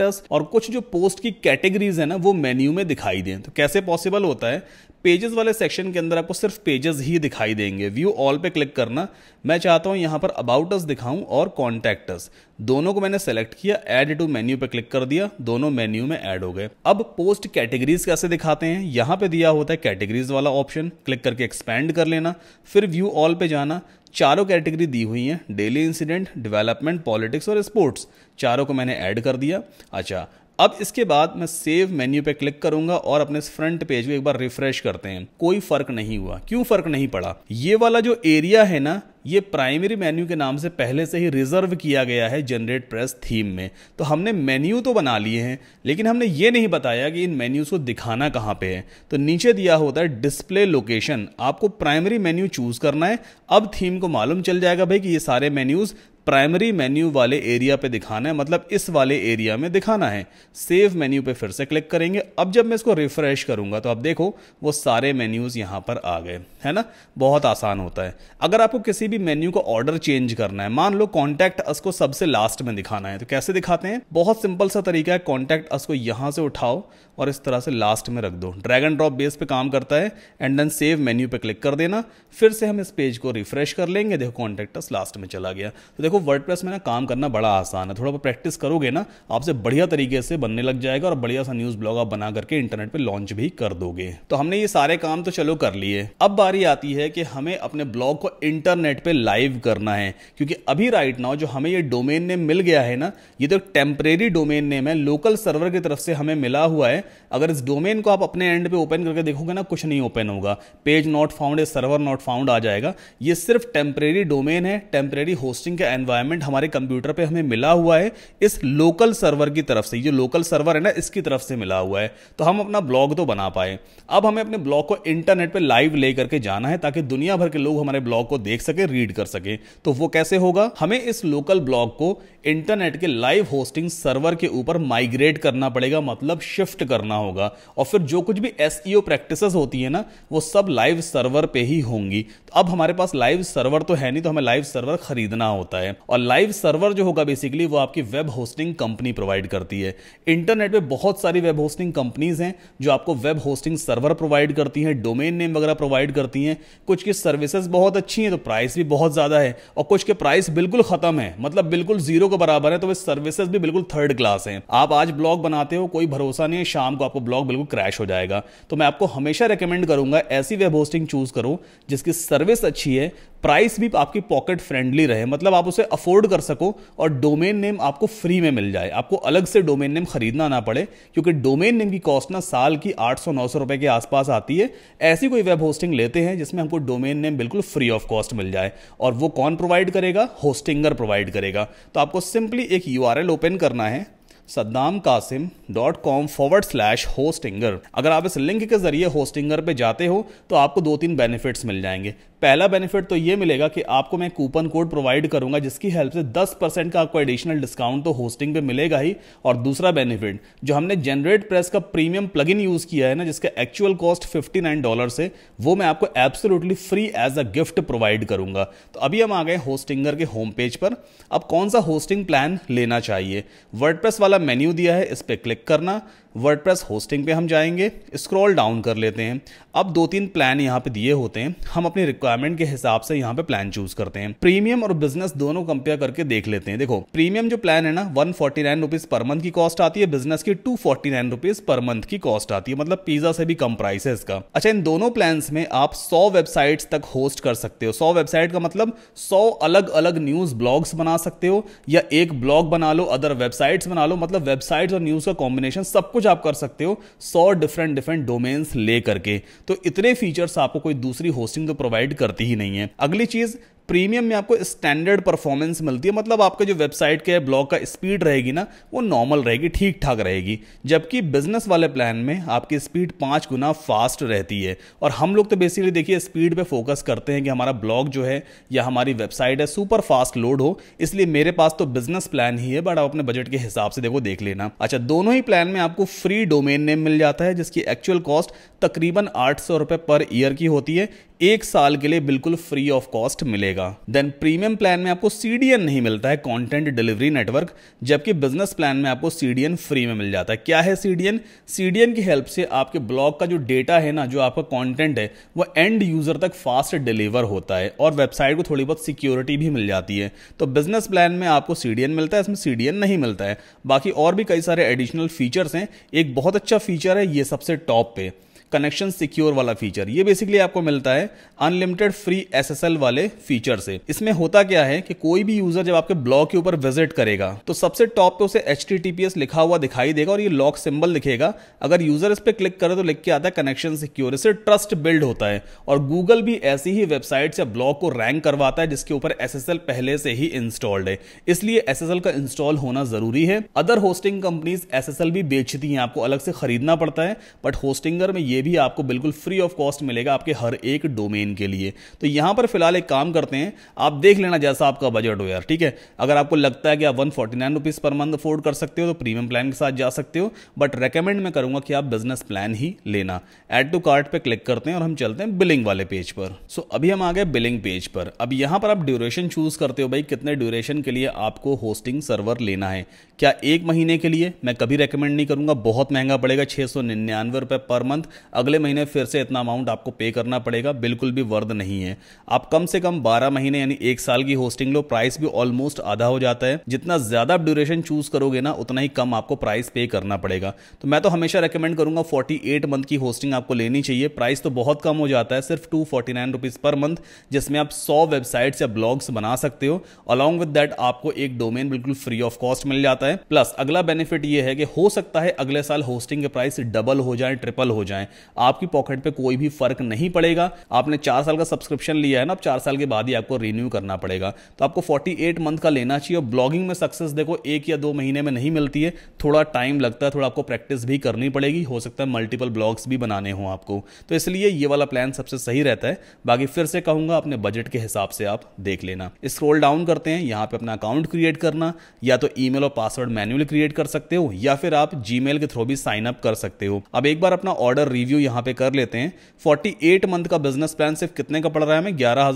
अस और कुछ जो पोस्ट की कैटेगरीज है ना वो मेन्यू में दिखाई दें तो कैसे पॉसिबल होता है पेजेस वाले सेक्शन के अंदर आपको सिर्फ पेजेस ही दिखाई देंगे व्यू ऑल पे क्लिक करना मैं चाहता हूं यहां पर अबाउट अस दिखाऊं और कॉन्टैक्ट अस दोनों को मैंने सेलेक्ट किया ऐड टू मेन्यू पे क्लिक कर दिया दोनों मेन्यू में ऐड हो गए अब पोस्ट कैटेगरीज कैसे दिखाते हैं यहां पे दिया होता है कैटेगरीज वाला ऑप्शन क्लिक करके एक्सपेंड कर लेना फिर व्यू ऑल पे जाना चारों कैटेगरी दी हुई हैं डेली इंसिडेंट डेवलपमेंट पॉलिटिक्स और स्पोर्ट्स चारों को मैंने ऐड कर दिया अच्छा अब इसके बाद मैं सेव मेन्यू पे क्लिक करूंगा और अपने इस फ्रंट पेज को एक बार रिफ्रेश करते हैं कोई फर्क नहीं हुआ क्यों फर्क नहीं पड़ा ये वाला जो एरिया है ना ये प्राइमरी मेन्यू के नाम से पहले से ही रिजर्व किया गया है जनरेट प्रेस थीम में तो हमने मेन्यू तो बना लिए हैं लेकिन हमने ये नहीं बताया कि इन मेन्यूज़ को दिखाना कहाँ पे है तो नीचे दिया होता है डिस्प्ले लोकेशन आपको प्राइमरी मेन्यू चूज़ करना है अब थीम को मालूम चल जाएगा भाई कि ये सारे मेन्यूज़ प्राइमरी मेन्यू वाले एरिया पे दिखाना है मतलब इस वाले एरिया में दिखाना है सेव मेन्यू पे फिर से क्लिक करेंगे अब जब मैं इसको रिफ्रेश करूंगा तो आप देखो वो सारे मेन्यूज़ यहां पर आ गए है ना बहुत आसान होता है अगर आपको किसी भी मेन्यू का ऑर्डर चेंज करना है मान लो कॉन्टैक्ट अस को सबसे लास्ट में दिखाना है तो कैसे दिखाते हैं बहुत सिंपल सा तरीका है कॉन्टैक्ट अस को यहां से उठाओ और इस तरह से लास्ट में रख दो ड्रैग एंड ड्रॉप बेस पे काम करता है एंड देन सेव मेन्यू पे क्लिक कर देना फिर से हम इस पेज को रिफ्रेश कर लेंगे देखो कॉन्टैक्ट अस लास्ट में चला गया तो देखो देखो वर्ड में ना काम करना बड़ा आसान है थोड़ा बहुत प्रैक्टिस करोगे ना आपसे बढ़िया तरीके से बनने लग जाएगा और बढ़िया सा न्यूज़ ब्लॉग आप बना करके इंटरनेट पर लॉन्च भी कर दोगे तो हमने ये सारे काम तो चलो कर लिए अब बारी आती है कि हमें अपने ब्लॉग को इंटरनेट पर लाइव करना है क्योंकि अभी राइट नाउ जो हमें ये डोमेन नेम मिल गया है ना ये तो टेम्परेरी डोमेन नेम है लोकल सर्वर की तरफ से हमें मिला हुआ है अगर इस डोमेन को आप अपने एंड पे ओपन करके देखोगे ना कुछ नहीं ओपन होगा page not found server not found आ जाएगा ये सिर्फ टेम्परेरी डोमेन है टेम्परेरी होस्टिंग का एनवायरमेंट हमारे कंप्यूटर पे हमें मिला हुआ है इस लोकल सर्वर की तरफ से जो लोकल सर्वर है ना इसकी तरफ से मिला हुआ है तो हम अपना ब्लॉग तो बना पाए अब हमें अपने ब्लॉग को इंटरनेट पर लाइव ले करके जाना है ताकि दुनिया भर के लोग हमारे ब्लॉग को देख सके रीड कर सके तो वो कैसे होगा हमें इस लोकल ब्लॉग को इंटरनेट के लाइव होस्टिंग सर्वर के ऊपर माइग्रेट करना पड़ेगा मतलब शिफ्ट करना होगा और फिर जो कुछ भी एस प्रैक्टिस e होती है ना वो सब लाइव सर्वर पे ही होंगी तो अब हमारे पास लाइव सर्वर तो है नहीं तो हमें लाइव सर्वर खरीदना होता है हैं और लाइव सर्वर जो होगा बेसिकली वो आपकी वेब होस्टिंग कंपनी प्रोवाइड करती है इंटरनेट पे बहुत सारी वेब होस्टिंग कंपनीज हैं जो आपको वेब होस्टिंग सर्वर प्रोवाइड करती हैं डोमेन नेम वगैरह प्रोवाइड करती हैं कुछ की सर्विसेज बहुत अच्छी हैं तो प्राइस भी बहुत ज़्यादा है और कुछ के प्राइस बिल्कुल खत्म है मतलब बिल्कुल जीरो के बराबर है तो वे सर्विसेज भी बिल्कुल थर्ड क्लास हैं आप आज ब्लॉग बनाते हो कोई भरोसा नहीं है शाम को आपको ब्लॉग बिल्कुल क्रैश हो जाएगा तो मैं आपको हमेशा रिकमेंड करूंगा ऐसी वेब होस्टिंग चूज करो जिसकी सर्विस अच्छी है प्राइस भी आपकी पॉकेट फ्रेंडली रहे मतलब आप उसे अफोर्ड कर सको और डोमेन नेम आपको फ्री में मिल जाए आपको अलग से डोमेन नेम खरीदना ना पड़े क्योंकि डोमेन नेम की कॉस्ट ना साल की 800-900 रुपए के आसपास आती है ऐसी कोई वेब होस्टिंग लेते हैं जिसमें हमको डोमेन नेम बिल्कुल फ्री ऑफ कॉस्ट मिल जाए और वो कौन प्रोवाइड करेगा होस्टिंगर प्रोवाइड करेगा तो आपको सिंपली एक यू ओपन करना है Saddam Kasim dot com forward slash Hostinger अगर आप इस लिंक के जरिए होस्टिंगर पे जाते हो तो आपको दो तीन बेनिफिट्स मिल जाएंगे पहला बेनिफिट तो ये मिलेगा कि आपको मैं कूपन कोड प्रोवाइड करूंगा जिसकी हेल्प से 10 परसेंट का आपको एडिशनल डिस्काउंट तो होस्टिंग पे मिलेगा ही और दूसरा बेनिफिट जो हमने जनरेट प्रेस का प्रीमियम प्लगइन यूज किया है ना जिसका एक्चुअल कॉस्ट 59 डॉलर से वो मैं आपको absolutely free as a gift provide करूंगा तो अभी हम आ गए होस्टिंगर के होम पेज पर अब कौन सा होस्टिंग प्लान लेना चाहिए वर्ड वाला मेन्यू दिया है इस पर क्लिक करना वर्डप्रेस होस्टिंग पे हम जाएंगे स्क्रॉल डाउन कर लेते हैं अब दो तीन प्लान यहाँ पे दिए होते हैं हम अपनी रिक्वायरमेंट के हिसाब से यहाँ पे प्लान चूज करते हैं प्रीमियम और बिजनेस दोनों कंपेयर करके देख लेते हैं देखो प्रीमियम जो प्लान है ना one forty nine rupees per month की कॉस्ट आती है बिजनेस की two forty nine rupees per month की कॉस्ट आती है मतलब पिज्जा से भी कम प्राइस है इसका अच्छा इन दोनों प्लान में आप सौ वेबसाइट तक होस्ट कर सकते हो सौ वेबसाइट का मतलब सौ अलग अलग न्यूज ब्लॉग्स बना सकते हो या एक ब्लॉग बना लो अदर वेबसाइट्स बना लो मतलब वेबसाइट्स और न्यूज का कॉम्बिनेशन सब कुछ कुछ आप कर सकते हो सौ डिफरेंट डिफरेंट डोमेन्स लेकर के तो इतने फीचर्स आपको कोई दूसरी होस्टिंग तो प्रोवाइड करती ही नहीं है अगली चीज प्रीमियम में आपको स्टैंडर्ड परफॉर्मेंस मिलती है मतलब आपका जो वेबसाइट के ब्लॉग का स्पीड रहेगी ना वो नॉर्मल रहेगी ठीक ठाक रहेगी जबकि बिजनेस वाले प्लान में आपकी स्पीड पाँच गुना फास्ट रहती है और हम लोग तो बेसिकली देखिए स्पीड पे फोकस करते हैं कि हमारा ब्लॉग जो है या हमारी वेबसाइट है सुपर फास्ट लोड हो इसलिए मेरे पास तो बिजनेस प्लान ही है बट आप अपने बजट के हिसाब से देखो देख लेना अच्छा दोनों ही प्लान में आपको फ्री डोमेन नेम मिल जाता है जिसकी एक्चुअल कॉस्ट तकरीबन आठ सौ रुपये पर ईयर की होती है एक साल के लिए बिल्कुल फ्री ऑफ कॉस्ट मिलेगा देन प्रीमियम प्लान में आपको सीडीएन नहीं मिलता है कंटेंट डिलीवरी नेटवर्क जबकि बिजनेस प्लान में आपको सीडीएन फ्री में मिल जाता है क्या है सीडीएन सीडीएन की हेल्प से आपके ब्लॉग का जो डेटा है ना जो आपका कॉन्टेंट है वह एंड यूजर तक फास्ट डिलीवर होता है और वेबसाइट को थोड़ी बहुत सिक्योरिटी भी मिल जाती है तो बिजनेस प्लान में आपको सीडीएन मिलता है इसमें सीडीएन नहीं मिलता है बाकी और भी कई सारे एडिशनल फीचर्स हैं एक बहुत अच्छा फीचर है ये सबसे टॉप पे कनेक्शन सिक्योर वाला फीचर ये बेसिकली आपको मिलता है अनलिमिटेड फ्री एसएसएल वाले फीचर से इसमें होता क्या है कि कोई भी यूजर जब आपके ब्लॉग के ऊपर विजिट करेगा तो सबसे टॉप पे उसे एच लिखा हुआ दिखाई देगा और ये लॉक सिंबल दिखेगा अगर यूजर इस पर क्लिक करे तो लिख के आता है कनेक्शन सिक्योर इससे ट्रस्ट बिल्ड होता है और गूगल भी ऐसी ही वेबसाइट या ब्लॉग को रैंक करवाता है जिसके ऊपर एस पहले से ही इंस्टॉल्ड है इसलिए एस का इंस्टॉल होना जरूरी है अदर होस्टिंग कंपनीज एस भी बेचती हैं आपको अलग से खरीदना पड़ता है बट होस्टिंगर में ये भी आपको बिल्कुल फ्री ऑफ कॉस्ट मिलेगा आपके हर एक डोमेन के लिए तो यहां पर फिलहाल एक काम करते हैं आप देख लेना जैसा आपका बजट हो यार ठीक है अगर आपको लगता है कि आप one forty per month afford कर सकते हो तो प्रीमियम प्लान के साथ जा सकते हो बट रेकमेंड मैं करूंगा कि आप बिजनेस प्लान ही लेना एड टू कार्ट पर क्लिक करते हैं और हम चलते हैं बिलिंग वाले पेज पर सो so, अभी हम आ गए बिलिंग पेज पर अब यहां पर आप ड्यूरेशन चूज़ करते हो भाई कितने ड्यूरेशन के लिए आपको होस्टिंग सर्वर लेना है क्या एक महीने के लिए मैं कभी रेकमेंड नहीं करूंगा बहुत महंगा पड़ेगा छह सौ निन्यानवे रुपए पर मंथ अगले महीने फिर से इतना अमाउंट आपको पे करना पड़ेगा बिल्कुल भी वर्द नहीं है आप कम से कम बारह महीने यानी एक साल की होस्टिंग लो प्राइस भी ऑलमोस्ट आधा हो जाता है जितना ज्यादा ड्यूरेशन चूज करोगे ना उतना ही कम आपको प्राइस पे करना पड़ेगा तो मैं तो हमेशा रिकमेंड करूंगा फोर्टी मंथ की होस्टिंग आपको लेनी चाहिए प्राइस तो बहुत कम हो जाता है सिर्फ two forty nine rupees per month जिसमें आप सौ वेबसाइट्स या ब्लॉग्स बना सकते हो अलॉन्ग विद डेट आपको एक डोमेन बिल्कुल फ्री ऑफ कॉस्ट मिल जाता है प्लस अगला बेनिफिट ये है कि हो सकता है अगले साल होस्टिंग के प्राइस डबल हो जाए ट्रिपल हो जाए आपकी पॉकेट पे कोई भी फर्क नहीं पड़ेगा आपने चार साल का सब्सक्रिप्शन लिया है ना अब चार साल के बाद ही आपको रिन्यू करना पड़ेगा तो आपको 48 मंथ का लेना चाहिए और ब्लॉगिंग में सक्सेस देखो एक या दो महीने में नहीं मिलती है थोड़ा टाइम लगता है थोड़ा आपको प्रैक्टिस भी करनी पड़ेगी हो सकता है मल्टीपल ब्लॉग्स भी बनाने हों आपको तो इसलिए ये वाला प्लान सबसे सही रहता है बाकी फिर से कहूंगा अपने बजट के हिसाब से आप देख लेना स्क्रोल डाउन करते हैं यहाँ पे अपना अकाउंट क्रिएट करना या तो ई और पासवर्ड मैन्युअली क्रिएट कर सकते हो या फिर आप जी के थ्रू भी साइन अप कर सकते हो अब एक बार अपना ऑर्डर रिव्यू रिव्यू यहाँ पे कर लेते हैं 48 मंथ का बिजनेस प्लान सिर्फ कितने का पड़ रहा है हमें ग्यारह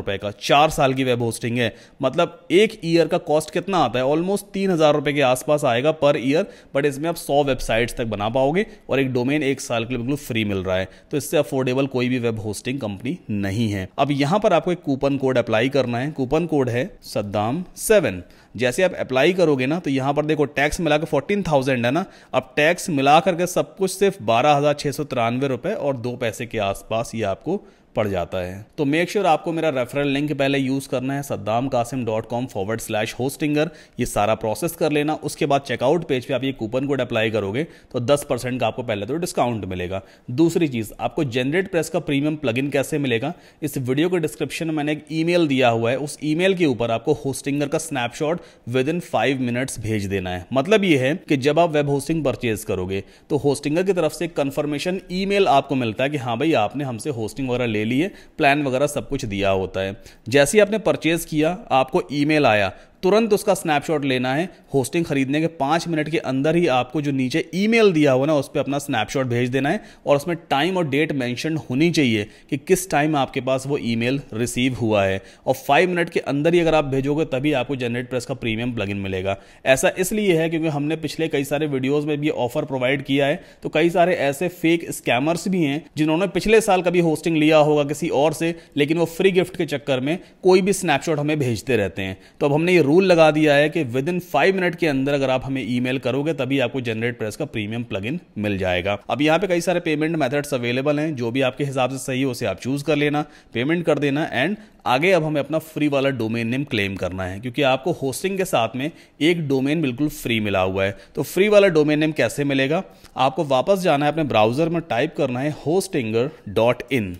रुपए का चार साल की वेब होस्टिंग है मतलब एक ईयर का कॉस्ट कितना आता है ऑलमोस्ट तीन रुपए के आसपास आएगा पर ईयर बट इसमें आप सौ वेबसाइट्स तक बना पाओगे और एक डोमेन एक साल के लिए बिल्कुल फ्री मिल रहा है तो इससे अफोर्डेबल कोई भी वेब होस्टिंग कंपनी नहीं है अब यहाँ पर आपको एक कूपन कोड अप्लाई करना है कूपन कोड है सद्दाम सेवन जैसे आप अप्लाई करोगे ना तो यहाँ पर देखो टैक्स मिला के फोर्टीन थाउजेंड है ना अब टैक्स मिला करके सब कुछ सिर्फ बारह हज़ार छह सौ तिरानवे रुपए और दो पैसे के आसपास ये आपको पड़ जाता है तो मेक श्योर sure आपको मेरा रेफरल लिंक पहले यूज़ करना है Saddam Kasim dot com forward slash Hostinger ये सारा प्रोसेस कर लेना उसके बाद चेकआउट पेज पे आप ये कूपन कोड अप्लाई करोगे तो 10 परसेंट का आपको पहले तो डिस्काउंट मिलेगा दूसरी चीज़ आपको जनरेट प्रेस का प्रीमियम प्लग कैसे मिलेगा इस वीडियो के डिस्क्रिप्शन में मैंने एक ई दिया हुआ है उस ई के ऊपर आपको होस्टिंगर का snapshot within five minutes भेज देना है मतलब ये है कि जब आप वेब होस्टिंग परचेज करोगे तो होस्टिंगर की तरफ से कंफर्मेशन कन्फर्मेशन ईमेल आपको मिलता है कि हाँ भाई आपने हमसे होस्टिंग वगैरह ले ले लिए प्लान वगैरह सब कुछ दिया होता है जैसे ही आपने परचेज़ किया आपको ईमेल आया तुरंत उसका स्नैपशॉट लेना है होस्टिंग खरीदने के पाँच मिनट के अंदर ही आपको जो नीचे ईमेल दिया हुआ ना उस पर अपना स्नैपशॉट भेज देना है और उसमें टाइम और डेट मैंशन होनी चाहिए कि किस टाइम आपके पास वो ईमेल रिसीव हुआ है और फाइव मिनट के अंदर ही अगर आप भेजोगे तभी आपको जनरेट प्रेस का प्रीमियम प्लग मिलेगा ऐसा इसलिए है क्योंकि हमने पिछले कई सारे वीडियोज़ में भी ऑफर प्रोवाइड किया है तो कई सारे ऐसे फेक स्कैमर्स भी हैं जिन्होंने पिछले साल कभी होस्टिंग लिया होगा किसी और से लेकिन वो फ्री गिफ्ट के चक्कर में कोई भी स्नैपशॉट हमें भेजते रहते हैं तो अब हमने ये रूल लगा दिया है कि विद इन फाइव मिनट के अंदर अगर आप हमें ईमेल करोगे तभी आपको जनरेट प्रेस का प्रीमियम प्लग मिल जाएगा अब यहाँ पे कई सारे पेमेंट मेथड्स अवेलेबल हैं जो भी आपके हिसाब से सही हो उसे आप चूज कर लेना पेमेंट कर देना एंड आगे अब हमें अपना फ्री वाला डोमेन नेम क्लेम करना है क्योंकि आपको होस्टिंग के साथ में एक डोमेन बिल्कुल फ्री मिला हुआ है तो फ्री वाला डोमेन नेम कैसे मिलेगा आपको वापस जाना है अपने ब्राउजर में टाइप करना है Hostinger dot in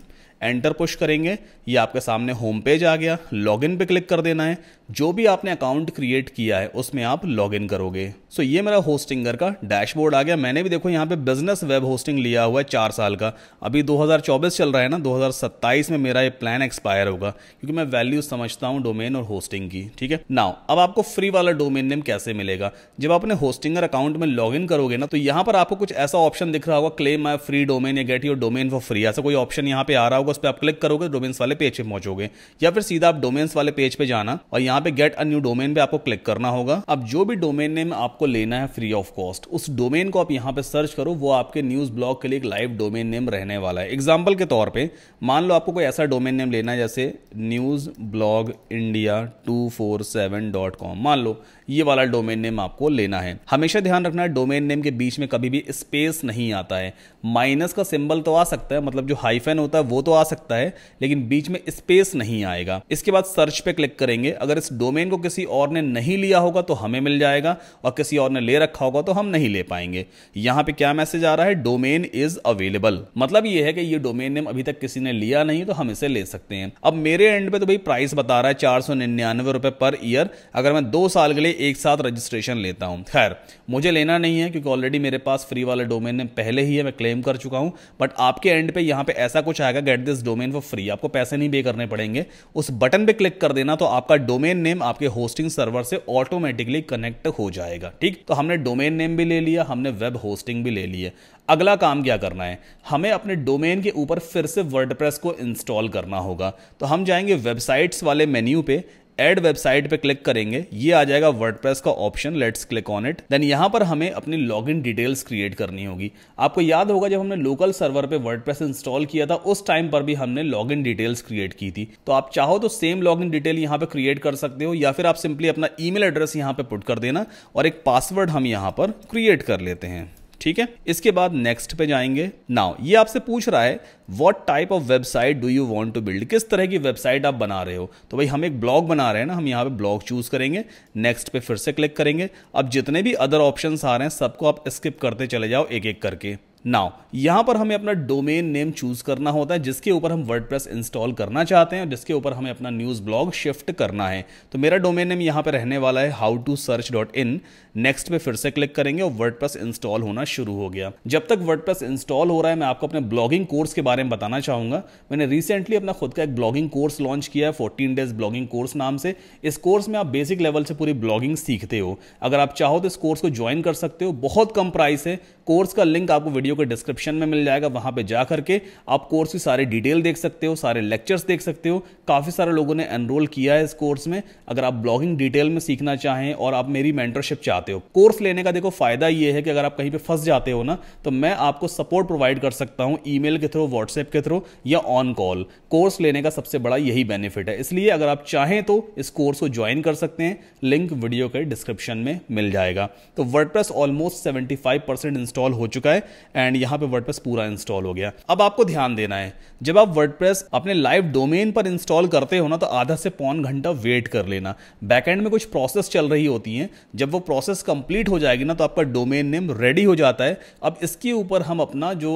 enter push करेंगे ये आपके सामने होम पेज आ गया इन पे क्लिक कर देना है जो भी आपने अकाउंट क्रिएट किया है उसमें आप इन करोगे सो ये मेरा होस्टिंगर का डैशबोर्ड आ गया मैंने भी देखो यहाँ पे बिजनेस वेब होस्टिंग लिया हुआ है चार साल का अभी 2024 चल रहा है ना 2027 में मेरा ये प्लान एक्सपायर होगा क्योंकि मैं वैल्यू समझता हूँ डोमेन और होस्टिंग की ठीक है नाउ अब आपको फ्री वाला डोमेन नेम कैसे मिलेगा जब आपने होस्टिंगर अकाउंट में लॉग करोगे ना तो यहाँ पर आपको कुछ ऐसा ऑप्शन दिख रहा होगा क्लेम माई फ्री डोमेन या get your domain for free ऐसा कोई ऑप्शन यहाँ पे आ रहा होगा उस पर आप क्लिक करोगे डोमेन्स तो वाले पेज पे पहुंचोगे या फिर सीधा आप डोमेन्स वाले पेज पे जाना और यहाँ पे गेट अ न्यू डोमेन पे आपको क्लिक करना होगा अब जो भी डोमेन नेम आपको लेना है फ्री ऑफ कॉस्ट उस डोमेन को आप यहाँ पे सर्च करो वो आपके न्यूज ब्लॉग के लिए एक लाइव डोमेन नेम रहने वाला है एग्जाम्पल के तौर पर मान लो आपको कोई ऐसा डोमेन नेम लेना है जैसे न्यूज ब्लॉग इंडिया टू मान लो ये वाला डोमेन नेम आपको लेना है हमेशा ध्यान रखना है डोमेन नेम के बीच में कभी भी स्पेस नहीं आता है माइनस का सिंबल तो आ सकता है मतलब जो हाइफेन होता है वो तो आ सकता है लेकिन बीच में स्पेस नहीं आएगा इसके बाद सर्च पे क्लिक करेंगे अगर इस डोमेन को किसी और ने नहीं लिया होगा तो हमें मिल जाएगा और किसी और ने ले रखा होगा तो हम नहीं ले पाएंगे यहाँ पे क्या मैसेज आ रहा है डोमेन इज अवेलेबल मतलब ये है कि ये डोमेन नेम अभी तक किसी ने लिया नहीं तो हम इसे ले सकते हैं अब मेरे एंड पे तो भाई प्राइस बता रहा है चार सौ निन्यानवे रुपए पर ईयर अगर मैं दो साल के लिए एक साथ रजिस्ट्रेशन लेता हूँ खैर मुझे लेना नहीं है क्योंकि ऑलरेडी मेरे पास फ्री वाला डोमेन ने पहले ही है मैं क्लेम कर चुका हूँ बट आपके एंड पे यहाँ पे ऐसा कुछ आएगा get this domain for free आपको पैसे नहीं पे करने पड़ेंगे उस बटन पे क्लिक कर देना तो आपका डोमेन नेम आपके होस्टिंग सर्वर से ऑटोमेटिकली कनेक्ट हो जाएगा ठीक तो हमने डोमेन नेम भी ले लिया हमने वेब होस्टिंग भी ले लिया अगला काम क्या करना है हमें अपने डोमेन के ऊपर फिर से वर्डप्रेस को इंस्टॉल करना होगा तो हम जाएंगे वेबसाइट्स वाले मेन्यू पे एड वेबसाइट पे क्लिक करेंगे ये आ जाएगा वर्डप्रेस का option let's click on it then यहाँ पर हमें अपनी लॉगिन डिटेल्स क्रिएट करनी होगी आपको याद होगा जब हमने लोकल सर्वर पे वर्डप्रेस इंस्टॉल किया था उस टाइम पर भी हमने लॉगिन डिटेल्स क्रिएट की थी तो आप चाहो तो सेम लॉगिन डिटेल यहाँ पे क्रिएट कर सकते हो या फिर आप सिंपली अपना ईमेल एड्रेस यहाँ पे पुट कर देना और एक पासवर्ड हम यहाँ पर क्रिएट कर लेते हैं ठीक है इसके बाद नेक्स्ट पे जाएंगे नाउ ये आपसे पूछ रहा है what type of website do you want to build किस तरह की वेबसाइट आप बना रहे हो तो भाई हम एक ब्लॉग बना रहे हैं ना हम यहाँ पे ब्लॉग चूज करेंगे नेक्स्ट पे फिर से क्लिक करेंगे अब जितने भी अदर ऑप्शन आ रहे हैं सबको आप स्किप करते चले जाओ एक एक करके नाउ यहां पर हमें अपना डोमेन नेम चूज करना होता है जिसके ऊपर हम वर्डप्रेस इंस्टॉल करना चाहते हैं और जिसके ऊपर हमें अपना न्यूज ब्लॉग शिफ्ट करना है तो मेरा डोमेन नेम यहां पर रहने वाला है how to search dot in next पे फिर से क्लिक करेंगे और वर्डप्रेस इंस्टॉल होना शुरू हो गया जब तक वर्डप्रेस इंस्टॉल हो रहा है मैं आपको अपने ब्लॉगिंग कोर्स के बारे में बताना चाहूंगा मैंने रिसेंटली अपना खुद का एक ब्लॉगिंग कोर्स लॉन्च किया है फोर्टीन डेज ब्लॉगिंग कोर्स नाम से इस कोर्स में आप बेसिक लेवल से पूरी ब्लॉगिंग सीखते हो अगर आप चाहो तो इस कोर्स को ज्वाइन कर सकते हो बहुत कम प्राइस है कोर्स का लिंक आपको वीडियो के डिस्क्रिप्शन में मिल जाएगा वहां पे जा करके आप कोर्स की सारी डिटेल देख सकते हो सारे लेक्चर्स देख सकते हो काफ़ी सारे लोगों ने एनरोल किया है इस कोर्स में अगर आप ब्लॉगिंग डिटेल में सीखना चाहें और आप मेरी मेंटरशिप चाहते हो कोर्स लेने का देखो फायदा यह है कि अगर आप कहीं पर फंस जाते हो ना तो मैं आपको सपोर्ट प्रोवाइड कर सकता हूं ई के थ्रू व्हाट्सएप के थ्रू या ऑन कॉल कोर्स लेने का सबसे बड़ा यही बेनिफिट है इसलिए अगर आप चाहें तो इस कोर्स को ज्वाइन कर सकते हैं लिंक वीडियो के डिस्क्रिप्शन में मिल जाएगा तो word almost seventy percent install install हो चुका है एंड यहाँ पे वर्ड पूरा इंस्टॉल हो गया अब आपको ध्यान देना है जब आप वर्ड अपने लाइव डोमेन पर इंस्टॉल करते हो ना तो आधा से पौन घंटा वेट कर लेना बैकएंड में कुछ प्रोसेस चल रही होती हैं जब वो प्रोसेस कंप्लीट हो जाएगी ना तो आपका डोमेन नेम रेडी हो जाता है अब इसके ऊपर हम अपना जो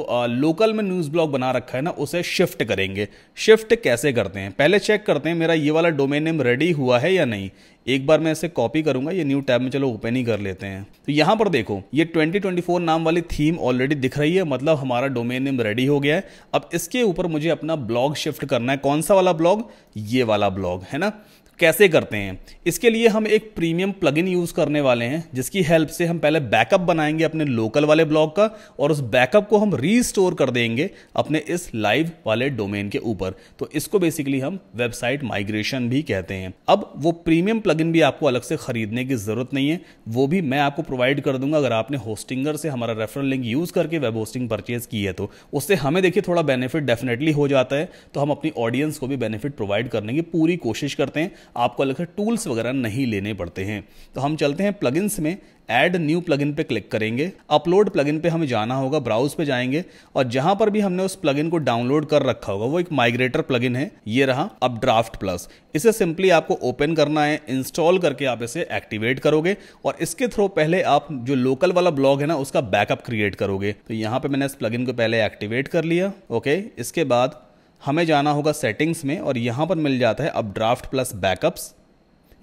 लोकल में न्यूज़ ब्लॉग बना रखा है ना उसे शिफ्ट करेंगे शिफ्ट कैसे करते हैं पहले चेक करते हैं मेरा ये वाला डोमेन नेम रेडी हुआ है या नहीं एक बार मैं इसे कॉपी करूंगा ये न्यू टैब में चलो ओपन ही कर लेते हैं तो यहां पर देखो ये 2024 नाम वाली थीम ऑलरेडी दिख रही है मतलब हमारा डोमेन नेम रेडी हो गया है अब इसके ऊपर मुझे अपना ब्लॉग शिफ्ट करना है कौन सा वाला ब्लॉग ये वाला ब्लॉग है ना कैसे करते हैं इसके लिए हम एक प्रीमियम प्लगइन यूज़ करने वाले हैं जिसकी हेल्प से हम पहले बैकअप बनाएंगे अपने लोकल वाले ब्लॉग का और उस बैकअप को हम रीस्टोर कर देंगे अपने इस लाइव वाले डोमेन के ऊपर तो इसको बेसिकली हम वेबसाइट माइग्रेशन भी कहते हैं अब वो प्रीमियम प्लगइन भी आपको अलग से खरीदने की ज़रूरत नहीं है वो भी मैं आपको प्रोवाइड कर दूंगा अगर आपने होस्टिंगर से हमारा रेफरल लिंक यूज़ करके वेब होस्टिंग परचेज की है तो उससे हमें देखिए थोड़ा बेनिफिट डेफिनेटली हो जाता है तो हम अपनी ऑडियंस को भी बेनिफिट प्रोवाइड करने की पूरी कोशिश करते हैं आपको अलग से टूल्स वगैरह नहीं लेने पड़ते हैं तो हम चलते हैं प्लगइन्स में ऐड न्यू प्लगइन पे क्लिक करेंगे अपलोड प्लगइन पे हमें जाना होगा ब्राउज पे जाएंगे और जहां पर भी हमने उस प्लगइन को डाउनलोड कर रखा होगा वो एक माइग्रेटर प्लगइन है ये रहा अब ड्राफ्ट प्लस इसे सिंपली आपको ओपन करना है इंस्टॉल करके आप इसे एक्टिवेट करोगे और इसके थ्रू पहले आप जो लोकल वाला ब्लॉग है ना उसका बैकअप क्रिएट करोगे तो यहाँ पे मैंने इस प्लगइन को पहले एक्टिवेट कर लिया ओके इसके बाद हमें जाना होगा सेटिंग्स में और यहाँ पर मिल जाता है अब ड्राफ्ट प्लस बैकअप्स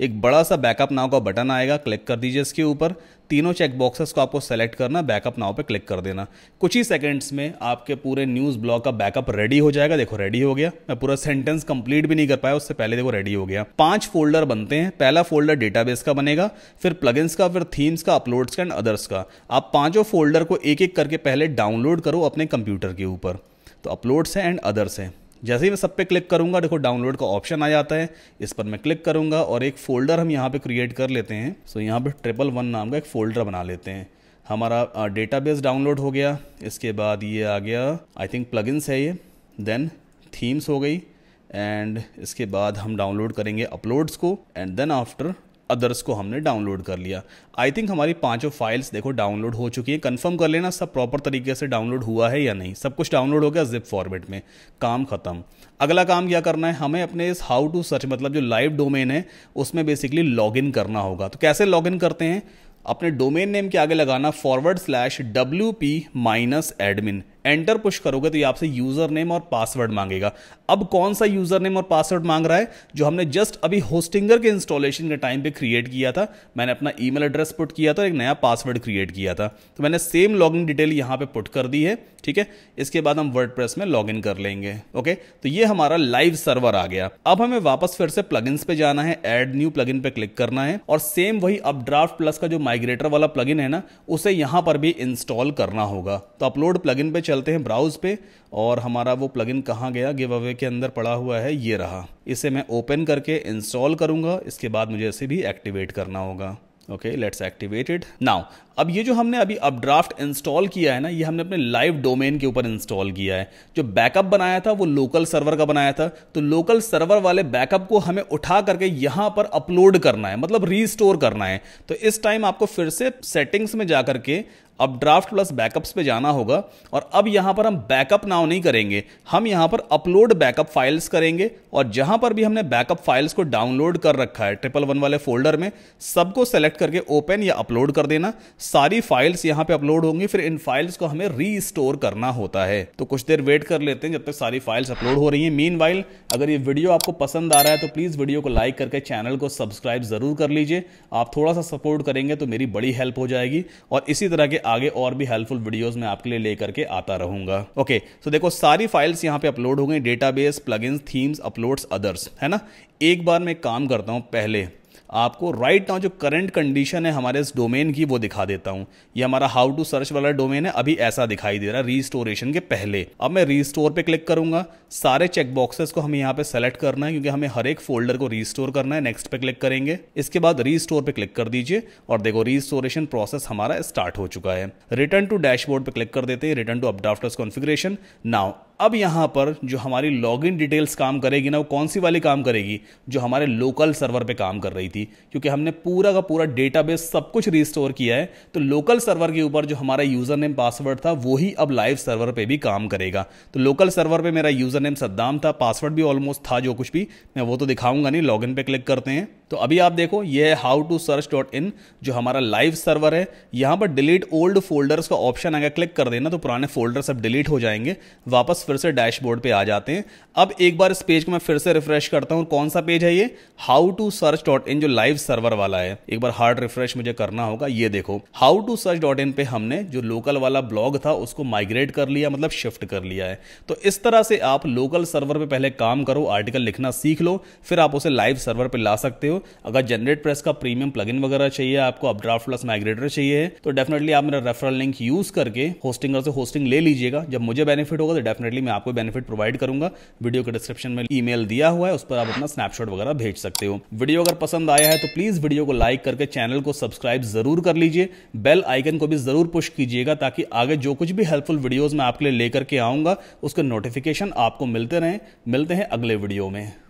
एक बड़ा सा बैकअप नाव का बटन आएगा क्लिक कर दीजिए इसके ऊपर तीनों चेक बॉक्सेस को आपको सेलेक्ट करना बैकअप नाव पे क्लिक कर देना कुछ ही सेकंड्स में आपके पूरे न्यूज़ ब्लॉग का बैकअप रेडी हो जाएगा देखो रेडी हो गया मैं पूरा सेंटेंस कंप्लीट भी नहीं कर पाया उससे पहले देखो रेडी हो गया पांच फोल्डर बनते हैं पहला फोल्डर डेटाबेस का बनेगा फिर प्लगइन्स का फिर थीम्स का अपलोड्स का एंड अदर्स का आप पांचों फोल्डर को एक एक करके पहले डाउनलोड करो अपने कंप्यूटर के ऊपर तो अपलोड्स हैं एंड अदर्स हैं जैसे ही मैं सब पे क्लिक करूँगा देखो डाउनलोड का ऑप्शन आ जाता है इस पर मैं क्लिक करूँगा और एक फ़ोल्डर हम यहाँ पे क्रिएट कर लेते हैं सो यहाँ पे ट्रिपल वन नाम का एक फ़ोल्डर बना लेते हैं हमारा डेटाबेस डाउनलोड हो गया इसके बाद ये आ गया आई थिंक प्लगइन्स है ये देन थीम्स हो गई एंड इसके बाद हम डाउनलोड करेंगे अपलोड्स को एंड देन आफ्टर अदर्स को हमने डाउनलोड कर लिया आई थिंक हमारी पांचों फाइल्स देखो डाउनलोड हो चुकी है कंफर्म कर लेना सब प्रॉपर तरीके से डाउनलोड हुआ है या नहीं सब कुछ डाउनलोड हो गया जिप फॉर्मेट में काम खत्म अगला काम क्या करना है हमें अपने इस हाउ टू सर्च मतलब जो लाइव डोमेन है उसमें बेसिकली लॉग इन करना होगा तो कैसे लॉग इन करते हैं अपने डोमेन नेम के आगे लगाना forward slash W P minus admin enter push करोगे तो ये आपसे यूजर नेम और पासवर्ड मांगेगा अब कौन सा यूजर नेम और पासवर्ड मांग रहा है जो हमने जस्ट अभी होस्टिंगर के इंस्टॉलेशन के टाइम पे क्रिएट किया था मैंने अपना ईमेल एड्रेस पुट किया था एक नया पासवर्ड क्रिएट किया था तो मैंने सेम लॉगिन डिटेल यहां पे पुट कर दी है ठीक है इसके बाद हम वर्ड में लॉग कर लेंगे ओके तो ये हमारा लाइव सर्वर आ गया अब हमें वापस फिर से प्लग पे जाना है एड न्यू प्लग पे क्लिक करना है और सेम वही अपड्राफ्ट प्लस का जो माइग्रेटर वाला प्लग है ना उसे यहां पर भी इंस्टॉल करना होगा तो अपलोड प्लग पे चलते हैं ब्राउज पे और हमारा वो प्लगइन कहाँ गया गिव अवे के अंदर पड़ा हुआ है ये रहा इसे मैं ओपन करके इंस्टॉल करूँगा इसके बाद मुझे इसे भी एक्टिवेट करना होगा okay let's activate it now अब ये जो हमने अभी अपड्राफ्ट इंस्टॉल किया है ना ये हमने अपने लाइव डोमेन के ऊपर इंस्टॉल किया है जो बैकअप बनाया था वो लोकल सर्वर का बनाया था तो लोकल सर्वर वाले बैकअप को हमें उठा करके यहां पर अपलोड करना है मतलब रीस्टोर करना है तो इस टाइम आपको फिर से सेटिंग्स में जाकर के अब ड्राफ्ट प्लस बैकअप्स पे जाना होगा और अब यहां पर हम बैकअप नाव नहीं करेंगे हम यहां पर अपलोड बैकअप फाइल्स करेंगे और जहां पर भी हमने बैकअप फाइल्स को डाउनलोड कर रखा है ट्रिपल वन वाले फोल्डर में सबको सेलेक्ट करके ओपन या अपलोड कर देना सारी फाइल्स यहां पर अपलोड होंगी फिर इन फाइल्स को हमें री करना होता है तो कुछ देर वेट कर लेते हैं जब तक सारी फाइल्स अपलोड हो रही है मीन अगर ये वीडियो आपको पसंद आ रहा है तो प्लीज़ वीडियो को लाइक करके चैनल को सब्सक्राइब ज़रूर कर लीजिए आप थोड़ा सा सपोर्ट करेंगे तो मेरी बड़ी हेल्प हो जाएगी और इसी तरह के आगे और भी हेल्पफुल वीडियोस मैं आपके लिए लेकर के आता रहूंगा ओके सो देखो सारी फाइल्स यहाँ पे अपलोड हो गई database plugins themes uploads others है ना एक बार मैं काम करता हूँ पहले आपको राइट नाउ जो करंट कंडीशन है हमारे इस डोमेन की वो दिखा देता हूँ ये हमारा हाउ टू सर्च वाला डोमेन है अभी ऐसा दिखाई दे रहा है रीस्टोरेशन के पहले अब मैं रीस्टोर पे क्लिक करूंगा सारे चेक बॉक्सेस को हमें यहाँ पे सेलेक्ट करना है क्योंकि हमें हर एक फोल्डर को रीस्टोर करना है नेक्स्ट पे क्लिक करेंगे इसके बाद रीस्टोर पे क्लिक कर दीजिए और देखो रीस्टोरेशन प्रोसेस हमारा स्टार्ट हो चुका है रिटर्न टू डैशबोर्ड पे क्लिक कर देते हैं return to updrafters configuration now अब यहाँ पर जो हमारी लॉगिन डिटेल्स काम करेगी ना वो कौन सी वाली काम करेगी जो हमारे लोकल सर्वर पे काम कर रही थी क्योंकि हमने पूरा का पूरा डेटाबेस सब कुछ रिस्टोर किया है तो लोकल सर्वर के ऊपर जो हमारा यूज़र नेम पासवर्ड था वही अब लाइव सर्वर पे भी काम करेगा तो लोकल सर्वर पे मेरा यूज़र नेम सद्दाम था पासवर्ड भी ऑलमोस्ट था जो कुछ भी मैं वो तो दिखाऊंगा नहीं लॉग पे क्लिक करते हैं तो अभी आप देखो ये है how to search dot in जो हमारा लाइव सर्वर है यहाँ पर डिलीट ओल्ड फोल्डर्स का ऑप्शन आएगा क्लिक कर देना तो पुराने फोल्डर्स अब डिलीट हो जाएंगे वापस फिर से डैशबोर्ड पे आ जाते हैं अब एक बार इस पेज को मैं फिर से रिफ्रेश करता हूँ कौन सा पेज है ये how to search dot in जो लाइव सर्वर वाला है एक बार हार्ड रिफ्रेश मुझे करना होगा ये देखो how to search dot in पे हमने जो लोकल वाला ब्लॉग था उसको माइग्रेट कर लिया मतलब शिफ्ट कर लिया है तो इस तरह से आप लोकल सर्वर पर पहले काम करो आर्टिकल लिखना सीख लो फिर आप उसे लाइव सर्वर पर ला सकते हो अगर जनरेट प्रेस का प्रीमियम प्लग वगैरह चाहिए आपको अपड्राफ्ट प्लस माइग्रेटर चाहिए तो डेफिनेटली आप मेरा रेफरल लिंक यूज करके होस्टिंग से होस्टिंग ले लीजिएगा जब मुझे बेनिफिट होगा तो डेफिनेटली डेफिनेटली मैं आपको बेनिफिट प्रोवाइड करूंगा वीडियो के डिस्क्रिप्शन में ईमेल दिया हुआ है उस पर आप अपना स्नैपशॉट वगैरह भेज सकते हो वीडियो अगर पसंद आया है तो प्लीज वीडियो को लाइक करके चैनल को सब्सक्राइब जरूर कर लीजिए बेल आइकन को भी जरूर पुश कीजिएगा ताकि आगे जो कुछ भी हेल्पफुल वीडियोज मैं आपके लिए लेकर के आऊंगा उसके नोटिफिकेशन आपको मिलते रहे मिलते हैं अगले वीडियो में